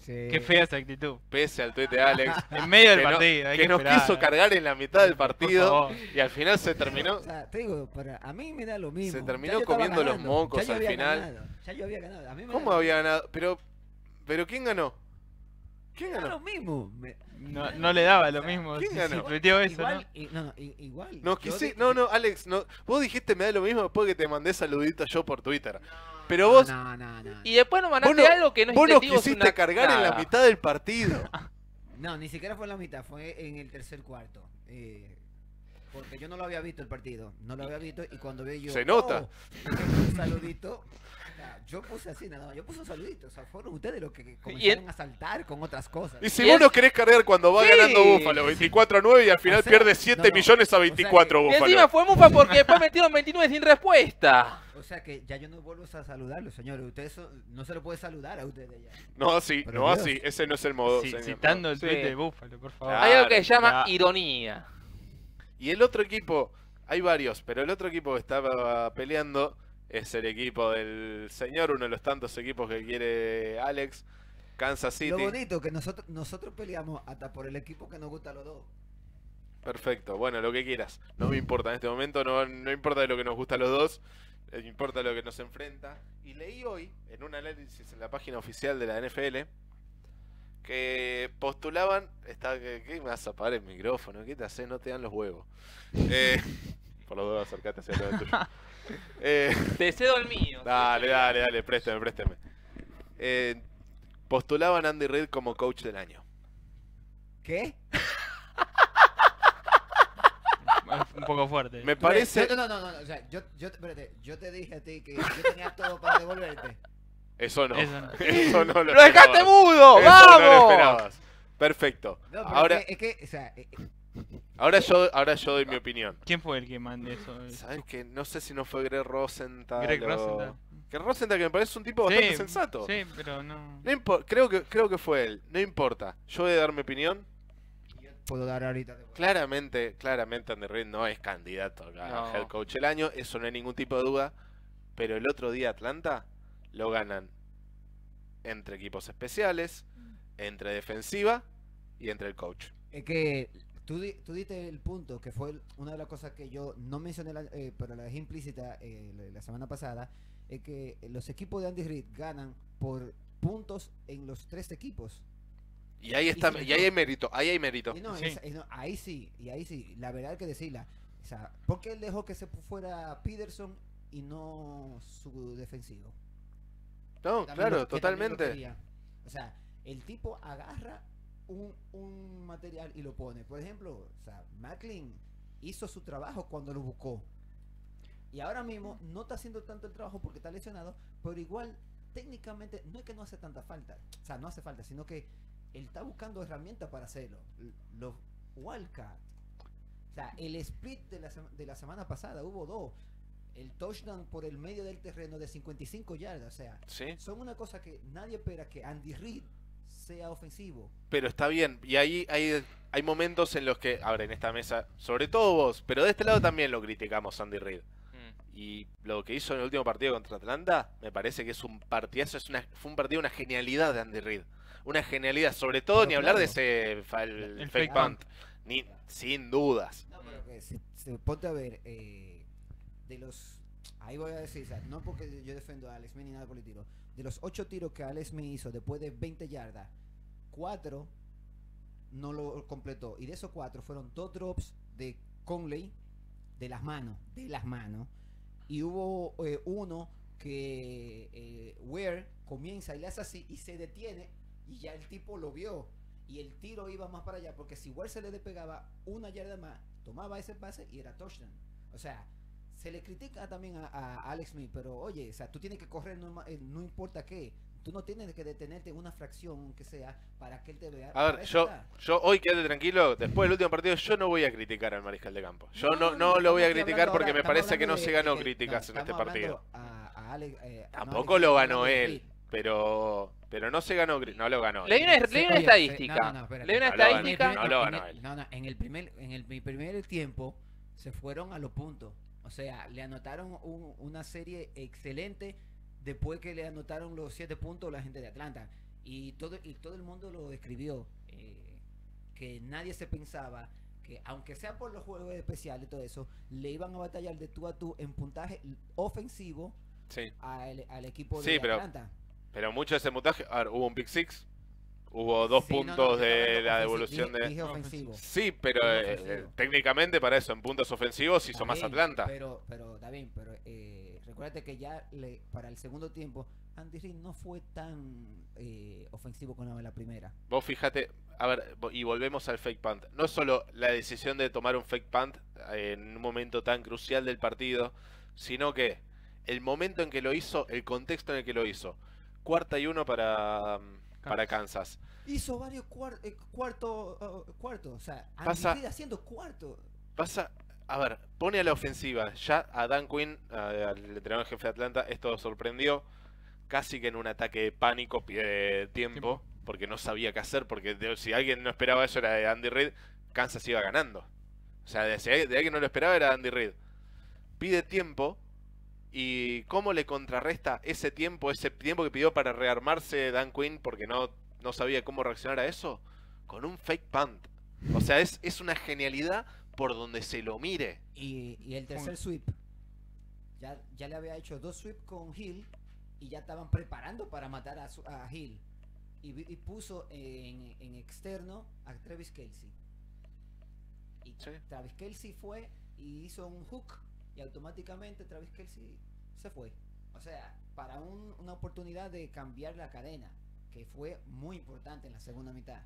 Qué fea esa actitud. Pese al tuit de Alex. en medio del partido. que, nos quiso eh. cargar en la mitad del partido. y al final se terminó. te digo, para, a mí me da lo mismo. Se terminó comiendo los mocos al final. ya yo había ganado. A me ¿Cómo había ganado? Pero, pero ¿quién ganó? ¿Quién ganó? lo mismo. No, no, le daba lo mismo. ¿Quién ganó? igual, ¿no? no, igual. No, quise, no, no, Alex, no. vos dijiste me da lo mismo después que te mandé saludito yo por Twitter. Pero vos. y después nos a algo que no es Vos nos quisiste cargar en la mitad del partido. No, ni siquiera fue en la mitad, fue en el tercer cuarto. Eh, porque yo no lo había visto el partido. No lo había visto y cuando veo yo. Se nota. Oh, un saludito. Yo puse así nada más, yo puse un saludito. O sea, fueron ustedes los que comenzaron a saltar con otras cosas. Y si vos no querés cargar cuando va ganando Búfalo 24 a 9 y al final pierde 7 millones a 24 Búfalo. Y encima fue Mufa porque después metieron 29 sin respuesta. O sea que ya yo no vuelvo a saludarlo señores. Ustedes no se lo puede saludar a ustedes ya. No así, no así. Ese no es el modo. citando el tweet de Búfalo, por favor. Hay algo que se llama ironía. Y el otro equipo, hay varios, pero el otro equipo que estaba peleando es el equipo del señor, uno de los tantos equipos que quiere Alex. Kansas City. Lo bonito que nosotros, nosotros peleamos hasta por el equipo que nos gusta a los dos. Perfecto, bueno, lo que quieras. No me importa en este momento, no, importa de lo que nos gusta a los dos, eh, importa lo que nos enfrenta. Y leí hoy, en un análisis en la página oficial de la NFL, que postulaban. Está, ¿Qué me vas a apagar el micrófono? ¿Qué te haces? No te dan los huevos. Eh, por los dos, acercate hacia el lado Eh, te cedo el mío. Dale, dale, dale, préstame présteme. Eh, postulaban a Andy Reid como coach del año. ¿Qué? un poco fuerte. Me parece. No, no, no, no, yo, te dije a ti que yo tenía todo para devolverte. Eso no. Eso no, no lo, dejaste mudo! ¡Vamos! No esperabas. Perfecto. Ahora... es, que, es que, o sea, eh, Ahora yo, ahora yo doy mi opinión. ¿Quién fue el que mandó eso? que no sé si no fue Greg Rosenthal. Greg Que me parece un tipo bastante sensato. Sí, pero no. creo, que, creo que fue él. No importa. Yo voy a dar mi opinión. Puedo dar Claramente, claramente Andy no es candidato Al coach el año. Eso no hay ningún tipo de duda. Pero el otro día Atlanta lo ganan entre equipos especiales, mm. entre defensiva y entre el coach. Es que Tú, diste el punto, que fue una de las cosas que yo no mencioné, eh, pero la dejé implícita eh, la, semana pasada, es que los equipos de Andy Reid ganan por puntos en los tres equipos. Y ahí está, y, ahí hay mérito, ahí hay mérito. sí. ahí sí, y ahí sí, la verdad hay que decirla. O sea, ¿por qué él dejó que se fuera Peterson y no su defensivo? No, claro, totalmente. O sea, el tipo agarra un, material y lo pone. Por ejemplo, Macklin hizo su trabajo cuando lo buscó. Y ahora mismo no está haciendo tanto el trabajo porque está lesionado, pero igual técnicamente no es que no hace tanta falta, o sea, no hace falta, sino que él está buscando herramientas para hacerlo. Los Wildcat, o sea, el split de la, de la semana pasada hubo dos. El touchdown por el medio del terreno de 55 yardas, o sea, son una cosa que nadie espera que Andy Reid sea ofensivo. Pero está bien, y ahí hay, hay momentos en los que, ahora en esta mesa, sobre todo vos, pero de este lado también lo criticamos Andy Reid. Mm. Y lo que hizo en el último partido contra Atlanta, me parece que es un partidazo, es una, fue un partido, una genialidad de Andy Reid. Una genialidad, sobre todo ni hablar de ese fake punt. Ni, sin dudas. No, pero que se, ponte a ver, eh, de los. Ahí voy a decir, no porque yo defiendo a Alex Men ni nada por de los ocho tiros que Alex me hizo después de 20 yardas, cuatro no lo completó. Y de esos cuatro fueron dos drops de Conley de las manos, de las manos. Y hubo eh, uno que eh, Ware comienza y le hace así y se detiene y ya el tipo lo vio. Y el tiro iba más para allá porque si Ware se le despegaba una yarda más, tomaba ese pase y era touchdown. O sea, se le critica también a, Alex Smith, pero oye, o sea, tú tienes que correr eh, no, importa qué. Tú no tienes que detenerte en una fracción que sea para que él te vea. A ver, yo, yo hoy quédate tranquilo. Después del último partido, yo no voy a criticar al mariscal de campo. Yo no, no, lo voy a criticar porque me parece que no se ganó críticas en este partido. Eh, Tampoco lo ganó él, pero pero no se ganó, no lo ganó. Leí una, una eh, estadística. No, una estadística. No lo ganó él. No, no, en el primer, en el primer tiempo se fueron a los puntos. O sea, le anotaron una serie excelente después que le anotaron los siete puntos la gente de Atlanta. Y todo, y todo el mundo lo describió, eh, que nadie se pensaba que aunque sea por los juegos especiales y todo eso, le iban a batallar de tú a tú en puntaje ofensivo al, equipo de Atlanta. Pero, pero mucho de ese puntaje, hubo un big six, Hubo dos puntos de la devolución de... ofensivo. Sí, pero eh, eh, técnicamente para eso, en puntos ofensivos hizo más Atlanta. Pero, pero David pero eh, recuérdate que ya le, para el segundo tiempo Andy Reid no fue tan eh, ofensivo como la primera. Vos fíjate, a ver, y volvemos al fake punt. No solo la decisión de tomar un fake punt en un momento tan crucial del partido, sino que el momento en que lo hizo, el contexto en el que lo hizo. Cuarta y uno para... Mm, para Kansas. Hizo varios cuartos, eh, cuarto, oh, cuarto, o sea, pasa, haciendo cuarto. Pasa, a ver, pone a la ofensiva. Ya a Dan Quinn, al entrenador jefe de Atlanta, esto sorprendió. Casi que en un ataque de pánico pide tiempo, porque no sabía qué hacer, porque si alguien no esperaba eso era Andy Reid, Kansas iba ganando. O sea, de, si de alguien no lo esperaba era Andy Reid. Pide tiempo, y cómo le contrarresta ese tiempo, ese tiempo que pidió para rearmarse Dan Quinn porque no, no sabía cómo reaccionar a eso, con un fake punt. O sea, es, es una genialidad por donde se lo mire. Y, el tercer mm. sweep. Ya, le había hecho dos sweeps con Hill y ya estaban preparando para matar a, a Hill. Y, puso en, externo a Travis Kelsey. Y Travis Kelsey fue y hizo un hook y automáticamente Travis Kelsey se fue. O sea, para una oportunidad de cambiar la cadena, que fue muy importante en la segunda mitad.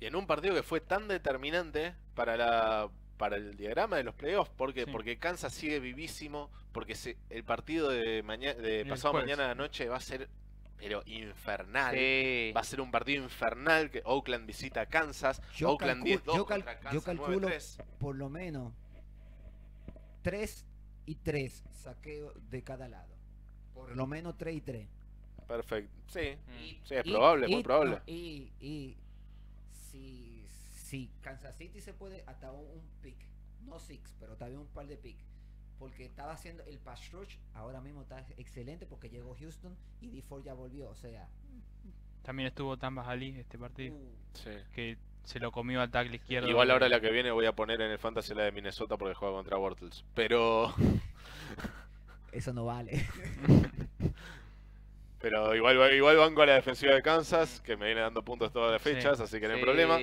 Y en un partido que fue tan determinante para la para el diagrama de los playoffs, porque porque Kansas sigue vivísimo, porque el partido de, mañana de pasado mañana a la noche va a ser pero infernal. Va a ser un partido infernal que Oakland visita a Kansas. Yo Oakland 10 yo, Kansas, yo calculo por lo menos tres y 3 saqueo de cada lado. Por lo menos tres y tres Perfecto. Sí, mm. es probable, muy probable. y, si, si, Kansas City se puede, hasta un, pick, no six, pero también un par de pick. Porque estaba haciendo el pass rush, ahora mismo está excelente porque llegó Houston y DeFord ya volvió. O sea, también estuvo tan bajalí este partido. Uh. sí se lo comió al tackle izquierdo. Igual ahora la que viene voy a poner en el fantasy la de Minnesota porque juega contra Bortles. Pero. Eso no vale. Pero igual, igual banco a la defensiva de Kansas, que me viene dando puntos todas las fechas, así que no hay problema.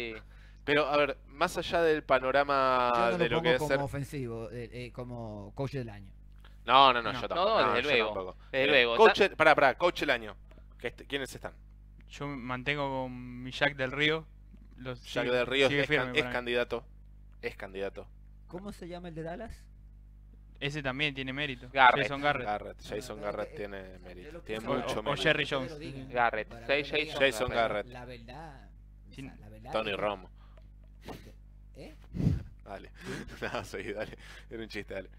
Pero, a ver, más allá del panorama de lo, que es como ser... ofensivo, eh, eh, como coach del año. No, no, no, yo tampoco. No, desde luego. Eh, luego. Coach, Pará, pará, coach del año. ¿Quiénes están? Yo mantengo con mi Jack del Río, los, Jack del Río es, candidato. Es candidato. ¿Cómo se llama el de Dallas? Ese también tiene mérito. Jason Garrett. Jason Garrett ah, eh, tiene eh, mérito. Tiene mucho mérito. O Jerry Jones. Garrett. Jason, Garrett. La verdad. Tony Romo. ¿Eh? Dale. No, seguí, dale. Era un chiste, dale.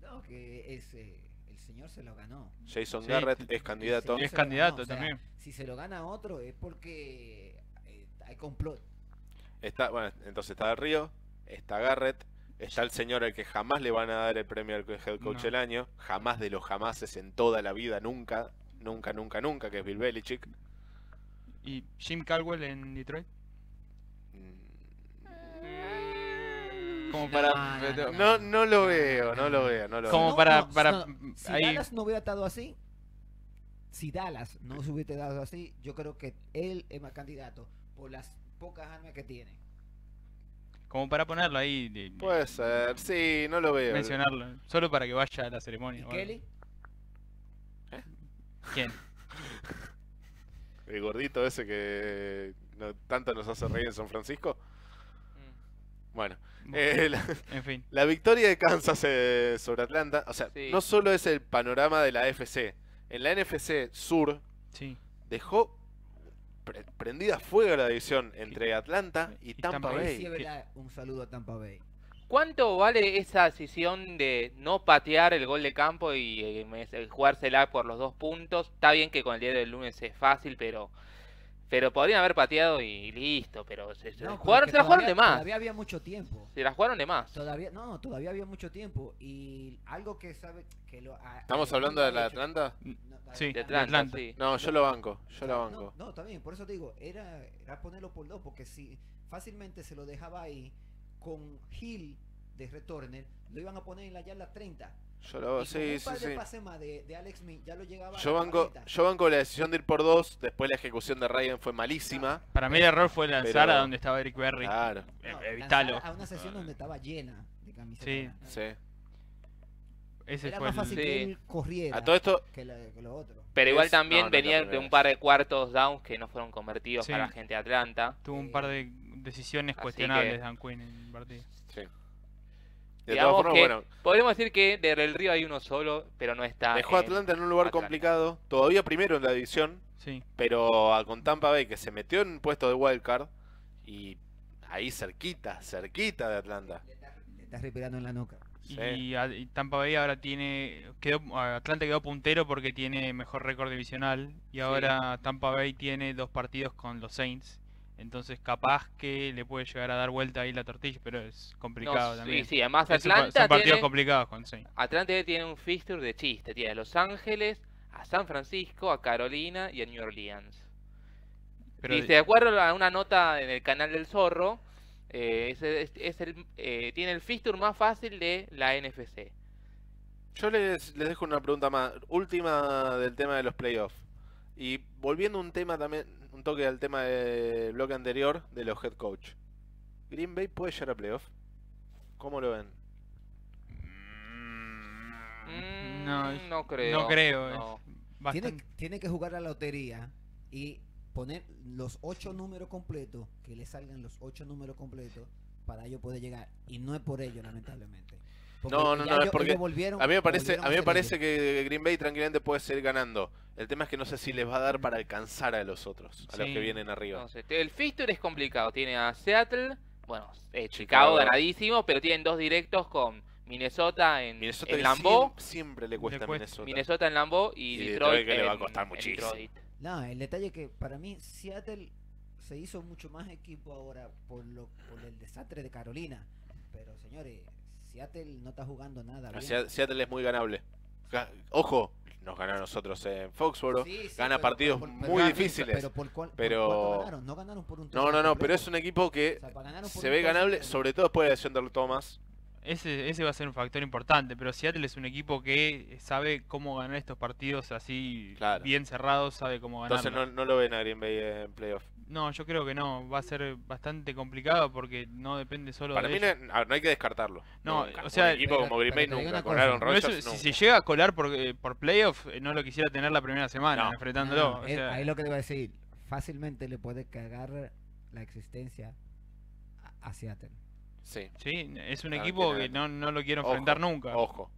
No, que ese. Eh, el señor se lo ganó. Jason Garrett es candidato. Es candidato también. Si se lo gana otro es porque complot. Está, bueno, entonces está el Río, está Garrett, está el señor al que jamás le van a dar el premio al head coach del año, jamás de los jamases en toda la vida, nunca, nunca, nunca, nunca, que es Bill Belichick. ¿Y Jim Caldwell en Detroit? Mm. Como para. No, lo veo, no lo veo, no lo veo. para. si Dallas no hubiera estado así, si Dallas no se hubiera dado así, yo creo que él es más candidato o las pocas armas que tiene. Como para ponerlo ahí. Puede ser, sí, no lo veo. Mencionarlo, solo para que vaya a la ceremonia. Kelly? ¿Eh? ¿Quién? el gordito ese que no, tanto nos hace reír en San Francisco. Mm. Bueno, eh, en fin. La victoria de Kansas eh, sobre Atlanta, o sea, no solo es el panorama de la FC en la NFC Sur dejó prendida a fuego la división entre Atlanta y, Tampa, Bay. Un saludo a Tampa Bay. ¿Cuánto vale esa decisión de no patear el gol de campo y eh, jugársela por los dos puntos? Está bien que con el día del lunes es fácil, pero pero podrían haber pateado y listo, pero se, jugaron, se la jugaron de más. Todavía había mucho tiempo. Se la jugaron de más. Todavía, no, todavía había mucho tiempo. Y algo que sabe que lo... ¿Estamos hablando de la Atlanta? No, mm, sí, de Atlanta, No, yo lo banco, yo no, lo banco. No, también, por eso te digo, era, era ponerlo por dos, porque si fácilmente se lo dejaba ahí, con Gil de retorner, lo iban a poner en la yarda 30 yo lo, sí, sí, sí. yo, banco, la yo banco la decisión de ir por dos, después la ejecución de Ryan fue malísima. Para mí el error fue lanzar a donde estaba Eric Berry. Claro. Eh, a una sesión donde estaba llena de camisetas. Sí, sí. Ese Era fue más fácil el... que él corriera a todo esto... que, lo otro. Pero igual también venían venía de un par de cuartos downs que no fueron convertidos para la gente de Atlanta. Tuvo un par de decisiones cuestionables Dan Quinn en partido. De Podemos decir que de el Río hay uno solo, pero no está. Dejó Atlanta en un lugar complicado, todavía primero en la división, sí. pero con Tampa Bay que se metió en un puesto de wildcard y ahí cerquita, cerquita de Atlanta. Le estás, en la nuca. Y, Tampa Bay ahora tiene. Quedó, Atlanta quedó puntero porque tiene mejor récord divisional. Y ahora Tampa Bay tiene dos partidos con los Saints. Entonces capaz que le puede llegar a dar vuelta ahí la tortilla, pero es complicado también. Sí, además Atlanta son partidos complicados Juan. Atlanta tiene un fixture de chiste, tiene a Los Ángeles, a San Francisco, a Carolina y a New Orleans. Y de acuerdo a una nota en el canal del Zorro, eh, es, el, eh, tiene el fixture más fácil de la NFC. Yo les, les dejo una pregunta más, última del tema de los playoffs. Y volviendo a un tema también, un toque al tema del bloque anterior de los head coach. Green Bay puede llegar a playoff. ¿Cómo lo ven? Mm, no, creo. No creo. Tiene, tiene, que jugar a la lotería y poner los ocho números completos, que le salgan los ocho números completos para ello poder llegar. Y no es por ello, lamentablemente no, no, no, es porque a mí me parece, a mí me parece que Green Bay tranquilamente puede seguir ganando. El tema es que no sé si les va a dar para alcanzar a los otros, a los que vienen arriba. el fixture es complicado. Tiene a Seattle, bueno, eh, Chicago, ganadísimo, pero tienen dos directos con Minnesota en, Minnesota Lambeau. Siempre, le cuesta a Minnesota. Minnesota en Lambeau y, Detroit, le va a costar muchísimo. No, el detalle es que para mí Seattle se hizo mucho más equipo ahora por, lo, por el desastre de Carolina. Pero señores, Seattle no está jugando nada. Ah, Seattle es muy ganable. Ojo, nos ganaron nosotros en Foxborough. gana partidos muy difíciles. Pero, No ganaron por un No, no, no, pero es un equipo que se ve ganable, sobre todo después de la Thomas. Ese, ese va a ser un factor importante, pero Seattle es un equipo que sabe cómo ganar estos partidos así bien cerrados, sabe cómo ganar. Entonces no, no, lo ven a Green Bay en playoff. No, yo creo que no. Va a ser bastante complicado porque no depende solo de. Para mí no, hay que descartarlo. equipo como Green nunca. Si, llega a colar por, eh, por playoff, eh, no lo quisiera tener la primera semana enfrentándolo. Eh, ahí lo que te voy a decir. Fácilmente le puede cagar la existencia a Seattle. Sí. Sí, es un equipo que no, lo quiero enfrentar nunca. Ojo.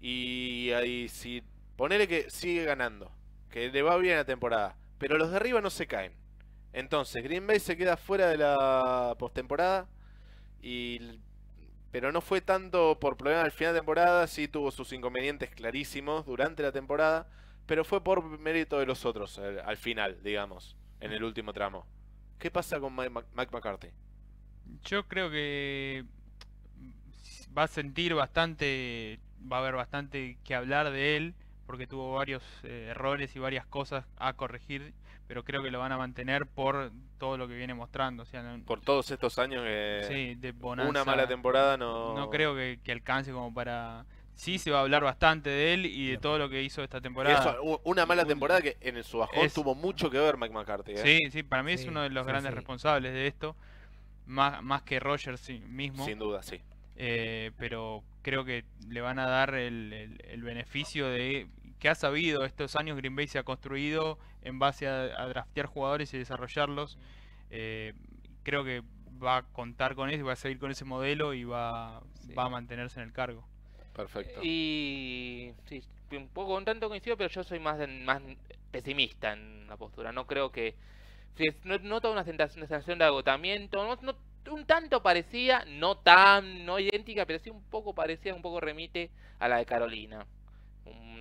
Y ahí si ponele que sigue ganando, que le va bien la temporada, pero los de arriba no se caen. Entonces, Green Bay se queda fuera de la postemporada. Y... Pero no fue tanto por problemas al final de temporada, sí tuvo sus inconvenientes clarísimos durante la temporada, pero fue por mérito de los otros al, final, digamos, en el último tramo. ¿Qué pasa con Mike McCarthy? Yo creo que va a sentir bastante, va a haber bastante que hablar de él, porque tuvo varios eh, errores y varias cosas a corregir pero creo que lo van a mantener por todo lo que viene mostrando. por todos estos años eh, de una mala temporada no... No creo que, alcance como para... Sí, se va a hablar bastante de él y de todo lo que hizo esta temporada. una mala temporada que en su bajón tuvo mucho que ver Mike McCarthy. Eh. Sí, sí, para mí es uno de los grandes responsables de esto. Más, más que Rogers mismo. Sin duda, sí. Eh, pero creo que le van a dar el beneficio de que ha sabido estos años Green Bay se ha construido en base a, draftear jugadores y desarrollarlos. Eh, creo que va a contar con eso, va a seguir con ese modelo y va, a mantenerse en el cargo. Perfecto. Y sí, un poco un tanto coincido, pero yo soy más, más pesimista en la postura. No creo que no, noto una sensación de agotamiento, un tanto parecía, no tan, no idéntica, pero sí un poco parecía, un poco remite a la de Carolina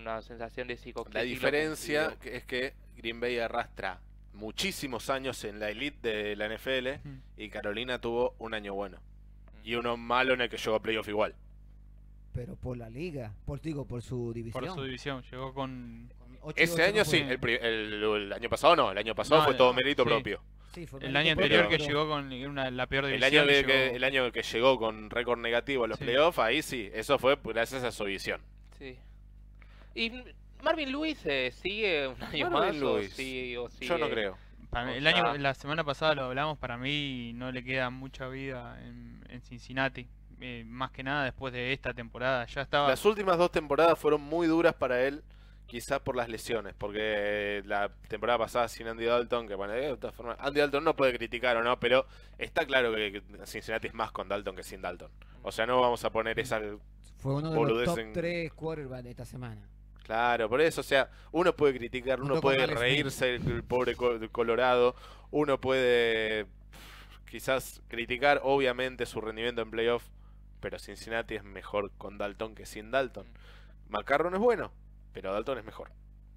una sensación de psicoquímica. La diferencia es que Green Bay arrastra muchísimos años en la elite de la NFL mm. y Carolina tuvo un año bueno mm. y uno malo en el que llegó a playoff igual. Pero por la liga, por digo, por su división. Por su división, llegó con... Ese este año sí, el, año pasado no, el año pasado fue todo mérito propio. el año anterior que llegó con la peor división. El año, que, llegó... con récord negativo a los playoffs, ahí sí, eso fue gracias a su visión. Sí. Y Marvin Lewis eh, sigue un año Marvin más. Lewis. Yo no creo. el año, la semana pasada lo hablamos, para mí no le queda mucha vida en, Cincinnati. Eh, más que nada después de esta temporada. Ya estaba. Las últimas dos temporadas fueron muy duras para él, quizás por las lesiones, porque eh, la temporada pasada sin Andy Dalton, que bueno, de otra forma, Andy Dalton no puede criticar o no, pero está claro que Cincinnati es más con Dalton que sin Dalton. O sea, no vamos a poner esa. Fue uno de los top 3 quarterbacks de esta semana. Claro, por eso, o sea, uno puede criticar, uno, puede reírse el, pobre Colorado, uno puede quizás criticar obviamente su rendimiento en playoff, pero Cincinnati es mejor con Dalton que sin Dalton. Mm. McCarron es bueno, pero Dalton es mejor.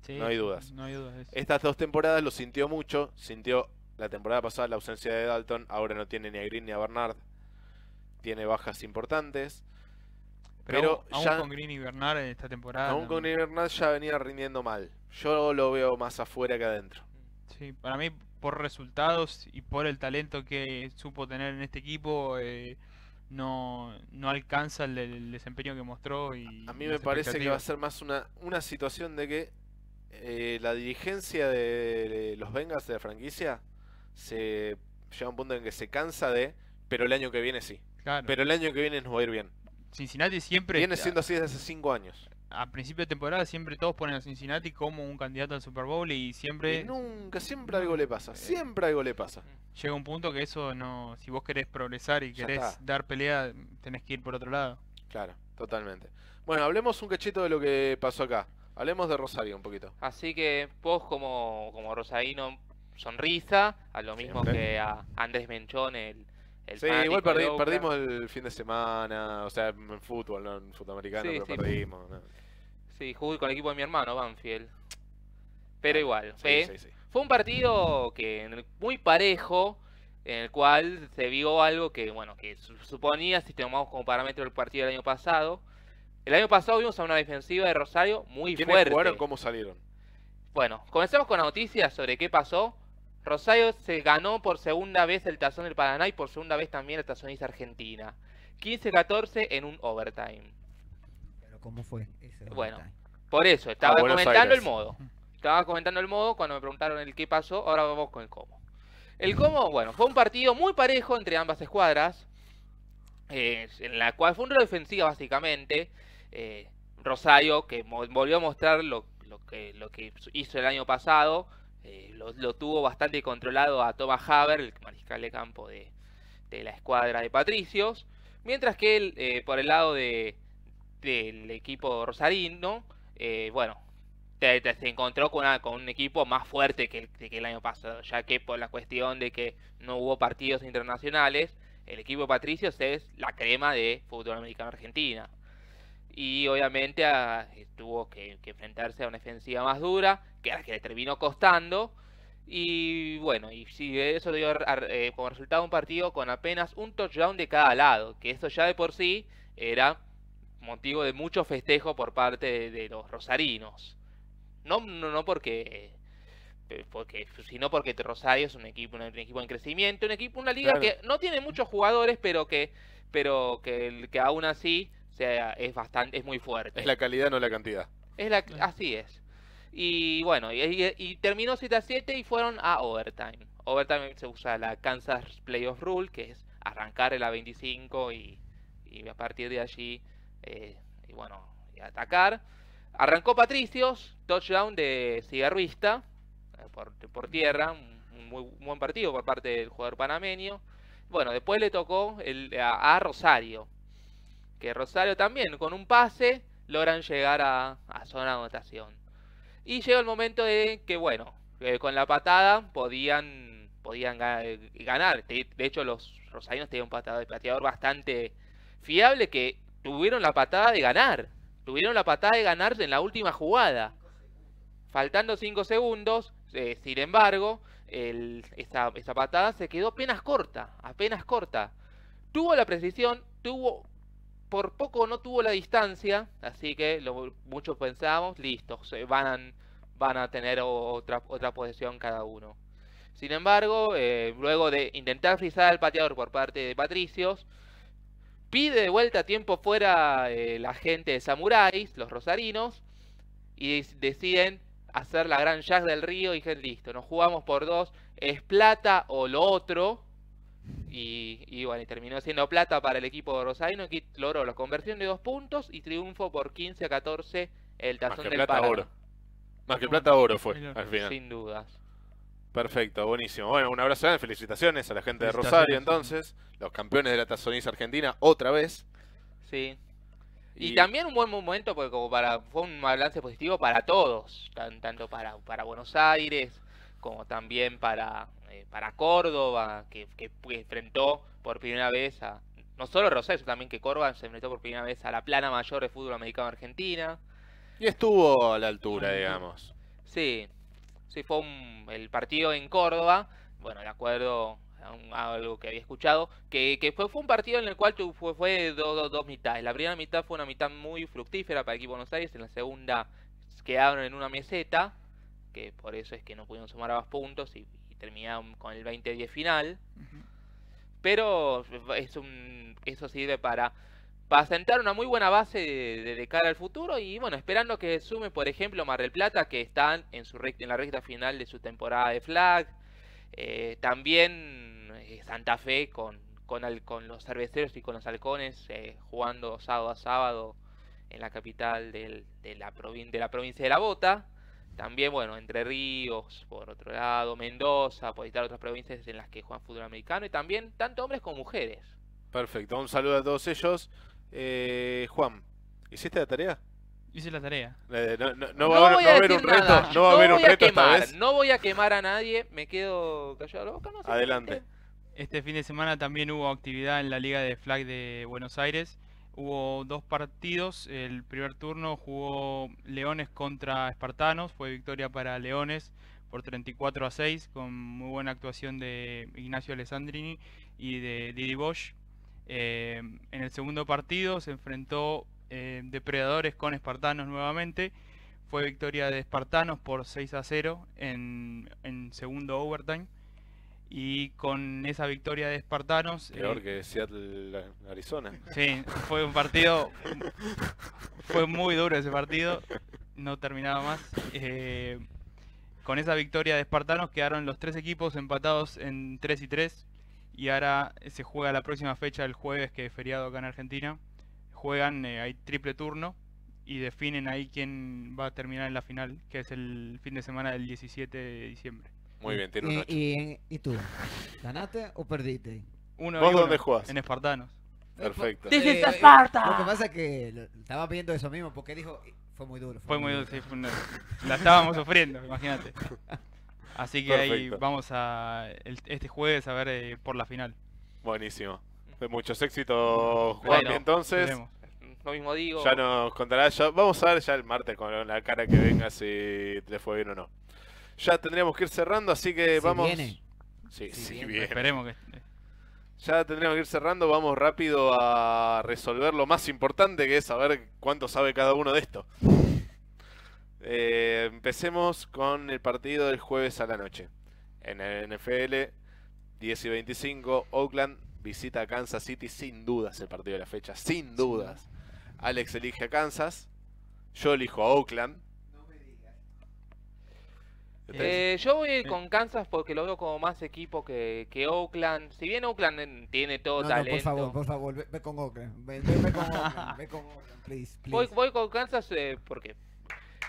no hay dudas. No hay dudas. Estas dos temporadas lo sintió mucho, sintió la temporada pasada la ausencia de Dalton, ahora no tiene ni a Green ni a Bernard, tiene bajas importantes. Pero, aún, con Green y Bernard en esta temporada. Aún con Green y Bernard ya venía rindiendo mal. Yo lo veo más afuera que adentro. Sí, para mí, por resultados y por el talento que supo tener en este equipo, eh, no, no alcanza el, desempeño que mostró. Y a mí me parece que va a ser más una, situación de que eh, la dirigencia de, los Vengas de la franquicia se llega a un punto en que se cansa de, pero el año que viene sí. Pero el año que viene nos va a ir bien. Cincinnati siempre. Viene siendo así desde hace cinco años. A principio de temporada siempre todos ponen a Cincinnati como un candidato al Super Bowl y siempre. nunca, siempre algo le pasa. Eh, siempre algo le pasa. Llega un punto que eso no. Si vos querés progresar y querés dar pelea, tenés que ir por otro lado. Claro, totalmente. Bueno, hablemos un cachito de lo que pasó acá. Hablemos de Rosario un poquito. Así que vos como, como rosarino sonrisa, a lo mismo que a Andrés Menchón, el sí, igual perdimos el fin de semana, o sea, en fútbol, no en fútbol americano, perdimos. Sí, jugué con el equipo de mi hermano, Banfield. Pero ah, igual, fue, un partido que muy parejo, en el cual se vio algo que, bueno, que suponía, si tomamos como parámetro el partido del año pasado, el año pasado vimos a una defensiva de Rosario muy fuerte. ¿Quiénes ¿Cómo salieron? Bueno, comencemos con la noticia sobre qué pasó Rosario se ganó por segunda vez el tazón del Paraná y por segunda vez también el tazónista Argentina. 15-14 en un overtime. Pero ¿cómo fue ese overtime? Bueno, por eso, estaba ah, comentando el modo. Estaba comentando el modo cuando me preguntaron el qué pasó, ahora vamos con el cómo. El cómo, bueno, fue un partido muy parejo entre ambas escuadras, eh, en la cual fue una defensiva básicamente. Eh, Rosario, que volvió a mostrar lo, que, lo que hizo el año pasado, eh, lo, tuvo bastante controlado a Thomas Haber, el mariscal de campo de, la escuadra de Patricios, mientras que él, eh, por el lado de, del equipo rosarino, eh, bueno, se encontró con, con, un equipo más fuerte que el, que el año pasado, ya que por la cuestión de que no hubo partidos internacionales, el equipo de Patricios es la crema de fútbol americano argentina y obviamente ah, tuvo que, enfrentarse a una defensiva más dura, que que le terminó costando. Y bueno, y sí, eso dio eh, como resultado un partido con apenas un touchdown de cada lado, que eso ya de por sí era motivo de mucho festejo por parte de, los rosarinos. No, no, no porque, eh, porque, sino porque Rosario es un equipo, un, equipo en crecimiento, un equipo, una liga que no tiene muchos jugadores, pero que, pero que, que aún así o sea, es bastante, es muy fuerte. Es la calidad, no la cantidad. Es así es. Y bueno, y, terminó 7 a 7 y fueron a overtime. Overtime se usa la Kansas Playoff Rule, que es arrancar el A25 y, a partir de allí, eh, y bueno, atacar. Arrancó Patricios, touchdown de cigarrista eh, por, tierra, un muy buen partido por parte del jugador panameño. Bueno, después le tocó el, a Rosario, que Rosario también con un pase logran llegar a, zona de anotación. Y llega el momento de que, bueno, eh, con la patada podían, podían eh, ganar. De, hecho, los rosarinos tenían un patado de pateador bastante fiable que tuvieron la patada de ganar. Tuvieron la patada de ganar en la última jugada. Faltando 5 segundos, eh, sin embargo, esa, esa patada se quedó apenas corta, apenas corta. Tuvo la precisión, tuvo por poco no tuvo la distancia, así que muchos pensábamos, listos, van a, van a tener otra, otra posesión cada uno. Sin embargo, eh, luego de intentar frisar al pateador por parte de Patricios, pide de vuelta tiempo fuera eh, la gente de Samuráis, los rosarinos, y deciden hacer la gran jazz del río y dicen, listo, nos jugamos por dos, es plata o lo otro, y, bueno, y terminó siendo plata para el equipo de Rosario que logró la conversión de dos puntos y triunfo por 15 a 14 el tazón Más que plata oro. Más que ah, plata oro fue al final. Sin dudas. Perfecto, buenísimo. Bueno, un abrazo grande, felicitaciones a la gente de Rosario entonces, los campeones de la Tazoniza Argentina otra vez. Sí. Y, también un buen momento porque como para fue un balance positivo para todos, tanto para Buenos Aires como también para, eh, para Córdoba, que, enfrentó por primera vez a, no solo sino también que Córdoba se enfrentó por primera vez a la plana mayor de fútbol americano argentina. Y estuvo a la altura, digamos. Sí, sí, fue un, el partido en Córdoba, bueno, de acuerdo a, algo que había escuchado, que, que fue, fue, un partido en el cual fue, fue dos, dos mitades. La primera mitad fue una mitad muy fructífera para el equipo de Buenos Aires, en la segunda quedaron en una meseta, que por eso es que no pudieron sumar más puntos y, terminaron con el 20-10 final. Pero es un, eso sirve para, para sentar una muy buena base de, cara al futuro y bueno, esperando que sume, por ejemplo, Mar del Plata, que están en, su recta, en la recta final de su temporada de flag. Eh, también eh, Santa Fe con, con, los cerveceros y con los halcones eh, jugando sábado a sábado en la capital de, la de la provincia de La Bota. También, bueno, Entre Ríos, por otro lado, Mendoza, puede estar otras provincias en las que Juan fútbol americano y también tanto hombres como mujeres. Perfecto, un saludo a todos ellos. Eh, Juan, ¿hiciste la tarea? Hice la tarea. no, va, voy a, haber un reto, no va a haber un reto No voy a quemar a nadie, me quedo callado la boca, no Adelante. Este fin de semana también hubo actividad en la Liga de Flag de Buenos Aires Hubo dos partidos. El primer turno jugó Leones contra Espartanos. Fue victoria para Leones por 34 a 6 con muy buena actuación de Ignacio Alessandrini y de Didi Bosch. Eh, en el segundo partido se enfrentó eh, Depredadores con Espartanos nuevamente. Fue victoria de Espartanos por 6 a 0 en segundo overtime y con esa victoria de Espartanos. Peor eh, que Seattle, Arizona. Sí, fue un partido. fue muy duro ese partido. No terminaba más. Eh, con esa victoria de Espartanos quedaron los tres equipos empatados en 3 y 3. Y ahora se juega la próxima fecha, el jueves, que es feriado acá en Argentina. Juegan, eh, hay triple turno y definen ahí quién va a terminar en la final, que es el fin de semana del 17 de diciembre. Muy bien, tiene un Y, tú? ¿Ganaste o perdiste? Uno ¿Vos dónde jugás? En Espartanos. Perfecto. Eh, Esparta! Lo que pasa es que estaba pidiendo eso mismo, porque dijo... Fue muy duro. Fue, muy duro, La estábamos sufriendo, imagínate. Así que ahí vamos a este jueves a ver eh, por la final. Buenísimo. Muchos éxitos, Juan. entonces, lo mismo digo. Ya nos contará vamos a ver ya el martes con la cara que venga si le fue bien o no ya tendríamos que ir cerrando, así que vamos. Viene. Sí, sí, Esperemos que. Ya tendríamos que ir cerrando, vamos rápido a resolver lo más importante que es saber cuánto sabe cada uno de esto. Eh, empecemos con el partido del jueves a la noche. En el NFL, 10 y 25, Oakland visita a Kansas City sin dudas el partido de la fecha, sin dudas. Alex elige a Kansas, yo elijo a Oakland. Eh, yo voy con Kansas porque lo veo como más equipo que, que Oakland. Si bien Oakland tiene todo tal talento. No, por favor, por favor, ve, con Oakland. Ve, con Oakland, con Oakland, please. please. Voy, voy, con Kansas eh, porque.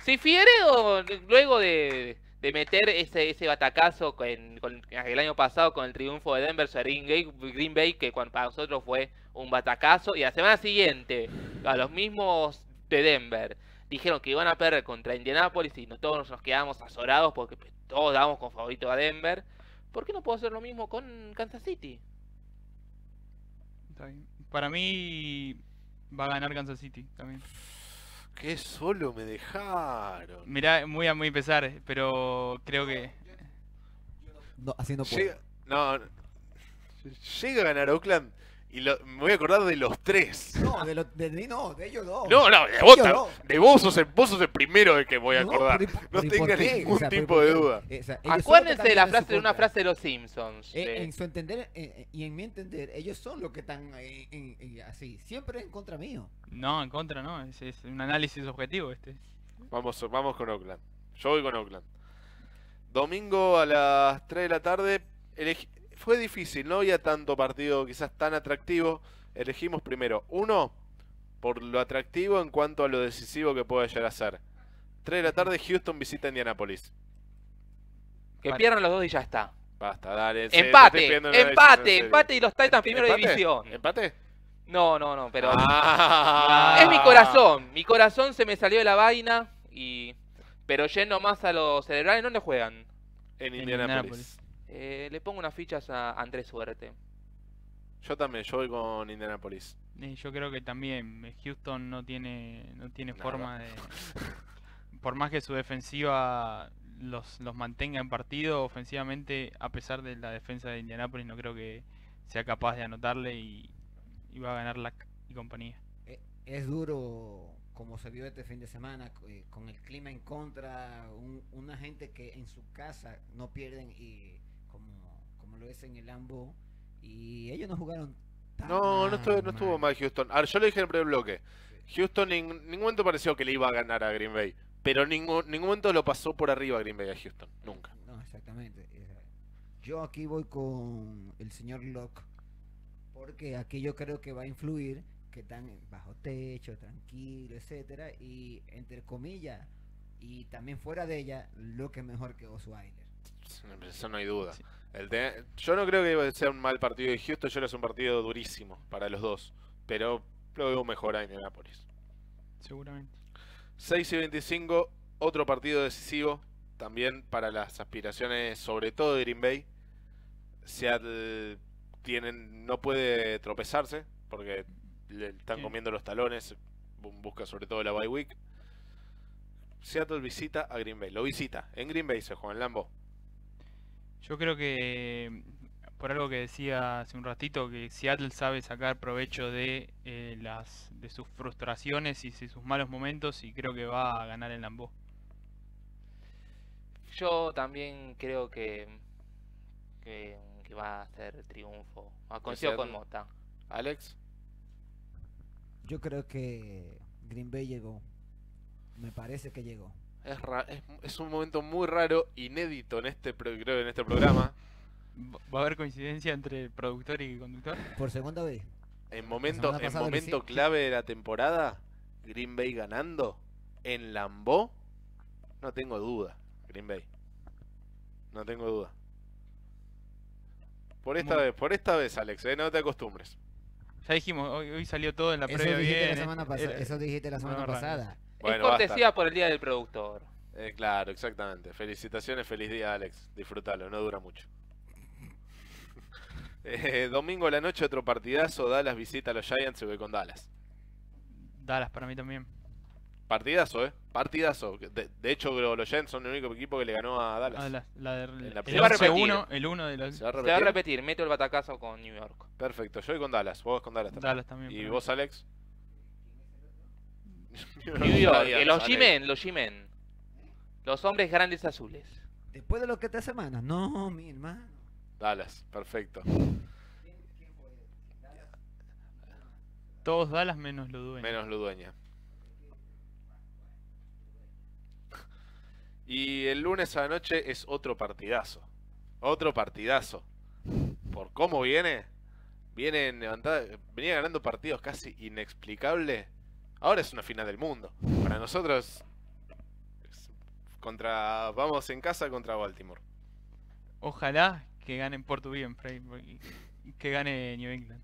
Si Fierro, luego de, de meter ese, ese batacazo en el año pasado con el triunfo de Denver Green Bay, que para nosotros fue un batacazo, y la semana siguiente a los mismos de Denver dijeron que iban a perder contra Indianapolis y no, todos nos quedamos azorados porque pues, todos damos con favorito a Denver. ¿Por qué no puedo hacer lo mismo con Kansas City? Para mí va a ganar Kansas City también. Qué solo me dejaron. Mirá, muy a muy pesar, pero creo que. No, así no no, llega a ganar Oakland y me voy a acordar de los tres. No, de, los de, no, de ellos dos. No, no, de, vos, de vos, sos el, primero De que voy a acordar. No, tenga ningún tipo de duda. Acuérdense de la frase de una frase de los Simpsons. Eh, eh. En su entender eh, y en mi entender, ellos son los que están así. Siempre en contra mío. No, en contra no. Es, un análisis objetivo este. Vamos, vamos con Oakland. Yo voy con Oakland. Domingo a las 3 de la tarde. Elegí fue difícil, no había tanto partido quizás tan atractivo. Elegimos primero, uno, por lo atractivo en cuanto a lo decisivo que puede llegar a ser. 3 de la tarde, Houston visita Indianapolis. Que pierdan los dos y ya está. Basta, dale. Empate, empate, empate y los Titans primero de división. ¿Empate? No, no, no, pero... Ah. Es mi corazón, mi corazón se me salió de la vaina y... Pero yendo más a los cerebrales, no juegan? En En Indianapolis. Eh, le pongo unas fichas a Andrés Suerte. Yo también, yo voy con Indianapolis. yo creo que también eh, Houston no tiene, no tiene forma de... por más que su defensiva los, los mantenga en partido, ofensivamente, a pesar de la defensa de Indianapolis, no creo que sea capaz de anotarle y, va a ganar la y compañía. E, es duro como se vio este fin de semana, eh, con el clima en contra, una gente que en su casa no pierden y lo es en el Ambo. Y ellos no jugaron No, no estuvo, no estuvo mal Houston. A yo le dije en el primer bloque. Houston en ningún momento pareció que le iba a ganar a Green Bay. Pero ningún, ningún momento lo pasó por arriba Green Bay a Houston. Nunca. No, exactamente. Eh, yo aquí voy con el señor Locke. Porque aquí yo creo que va a influir que están bajo techo, tranquilo, etcétera, y entre comillas, y también fuera de ella, lo que mejor que Osweiler. Eso no hay duda. Yo no creo que ser un mal partido de Houston, yo creo que es un partido durísimo para los dos. Pero lo veo mejor a Indianapolis. Seguramente. 6 y 25, otro partido decisivo también para las aspiraciones, sobre todo de Green Bay. Seattle tienen, no puede tropezarse porque le están comiendo los talones. Busca sobre todo la bye week. Seattle visita a Green Bay. Lo visita. En Green Bay se juega en Lambo. Yo creo que por algo que decía hace un ratito, que Seattle sabe sacar provecho de eh, las de sus frustraciones y de sus malos momentos y creo que va a ganar el Lambo. Yo también creo que, que, va a ser triunfo. Ah, coincido con Mota. Alex. Yo creo que Green Bay llegó. Me parece que llegó. Es, un momento muy raro, inédito en este, en este programa. ¿Va a haber coincidencia entre productor y conductor? Por segunda vez. En momento, en momento clave de la temporada, Green Bay ganando en Lambó, no tengo duda, Green Bay. No tengo duda. Por esta vez, por esta vez, Alex, ¿eh? no te acostumbres. Ya dijimos, hoy, salió todo en la previa La semana pasada, eso dijiste la semana pasada. Bueno, cortesía por el Día del Productor. Eh, claro, exactamente. Felicitaciones, feliz día, Alex. Disfrútalo, no dura mucho. Eh, domingo a la noche, otro partidazo. Dallas visita a los Giants y voy con Dallas. Dallas para mí también. Partidazo, ¿eh? Partidazo. De, hecho, los Giants son el único equipo que le ganó a Dallas. la, de, el uno. el de ¿Se Se va a repetir, meto el batacazo con New York. Perfecto, yo voy con Dallas, vos con Dallas también. Dallas también ¿Y vos, Alex? los Jimen los Los hombres grandes azules. Después de lo que te semana, No, mi hermano. Dallas, perfecto. Todos Dallas menos Ludueña. Menos Ludueña. Y el lunes a la noche es otro partidazo. Otro partidazo. Por cómo viene. Viene venía ganando partidos casi inexplicables Ahora es una final del mundo. Para nosotros, contra vamos en casa contra Baltimore. Ojalá que gane por tu que gane New England.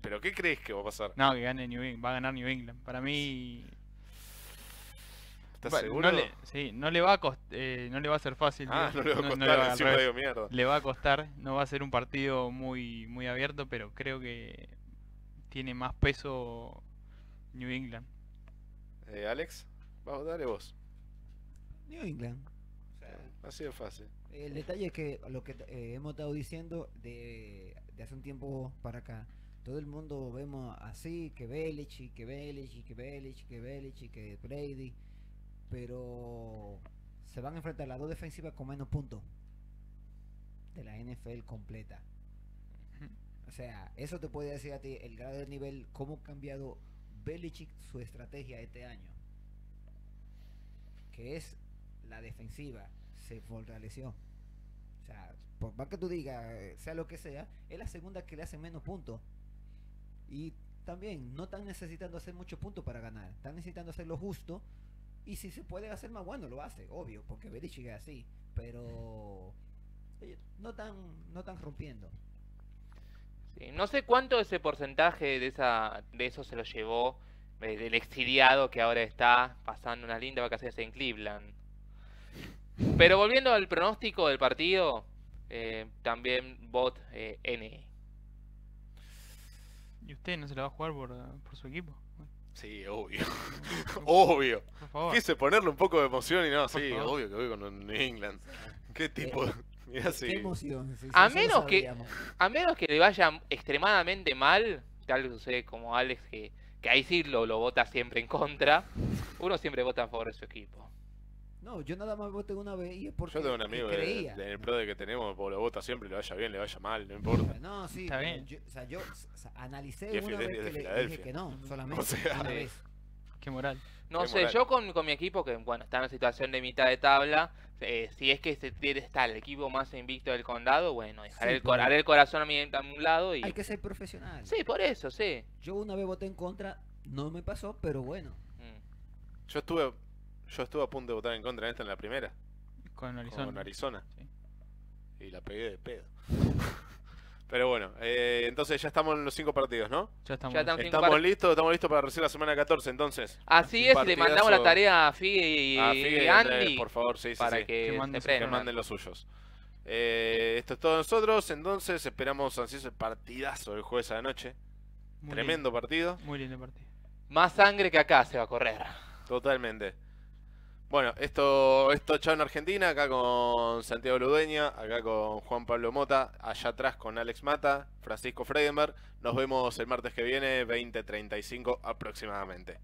¿Pero qué crees que va a pasar? No, que gane New England, va a ganar New England. Para mí... ¿Estás seguro? No le, sí, no le va a eh, no le va a ser fácil. Ah, no le va a costar, no, va a, le va a costar, no va a ser un partido muy muy abierto, pero creo que tiene más peso New England. Eh, Alex, vamos, darle vos. New England. ha eh, sido fácil. El detalle es que lo que eh, hemos estado diciendo de, hace un tiempo para acá, todo el mundo vemos así, que y que y que y que y que Brady, pero se van a enfrentar las dos defensivas con menos puntos de la NFL completa. O sea, eso te puede decir a ti el grado de nivel, cómo ha cambiado Belichick su estrategia este año, que es la defensiva, se fortaleció. O sea, por más que tú digas, eh, sea lo que sea, es la segunda que le hace menos puntos. Y también no están necesitando hacer muchos puntos para ganar, están necesitando hacer lo justo. Y si se puede hacer más bueno, lo hace, obvio, porque Belichick es así. Pero no están no tan rompiendo no sé cuánto ese porcentaje de, esa, de eso se lo llevó eh, del exiliado que ahora está pasando unas lindas vacaciones en Cleveland. Pero volviendo al pronóstico del partido, eh, también bot eh, N. ¿Y usted no se la va a jugar por, su equipo? Sí, obvio. obvio. Quise ponerle un poco de emoción y no, sí, obvio que voy con New England. ¿Qué tipo? a, menos que, a menos que le vaya extremadamente mal, tal sucede como Alex, que, que ahí sí lo, lo vota siempre en contra, uno siempre vota a favor de su equipo. No, yo nada más voté una vez y es porque Yo tengo un amigo en el PRO de que tenemos, lo vota siempre, le vaya bien, le vaya mal, no importa. No, sí, Yo, o sea, yo analicé una vez que le dije que no, solamente una vez. Qué moral. No sé, yo con, mi equipo, que bueno, está en una situación de mitad de tabla, eh, si es que se estar el equipo más invicto del condado, bueno, dejaré, el, el corazón a, mi, un lado y... Hay que ser profesional. Sí, por eso, sí. Yo una vez voté en contra, no me pasó, pero bueno. Mm. Yo estuve yo estuve a punto de votar en contra esta en la primera. Con Arizona. Con Arizona. Y la pegué de pedo. Pero bueno, eh, entonces ya estamos en los cinco partidos, ¿no? Ya estamos, estamos, listos, estamos listos para recibir la semana 14 entonces. Así es, le mandamos la tarea a Figue y, Andy. por favor, sí, sí, para Que, manden, los suyos. Eh, esto es todo nosotros, entonces esperamos ansioso el partidazo del jueves a la noche. Tremendo partido. Muy lindo partido. Más sangre que acá se va a correr. Totalmente. Bueno, esto esto chao en Argentina, acá con Santiago Ludeña, acá con Juan Pablo Mota, allá atrás con Alex Mata, Francisco Freidenberg. Nos vemos el martes que viene, 20.35 aproximadamente.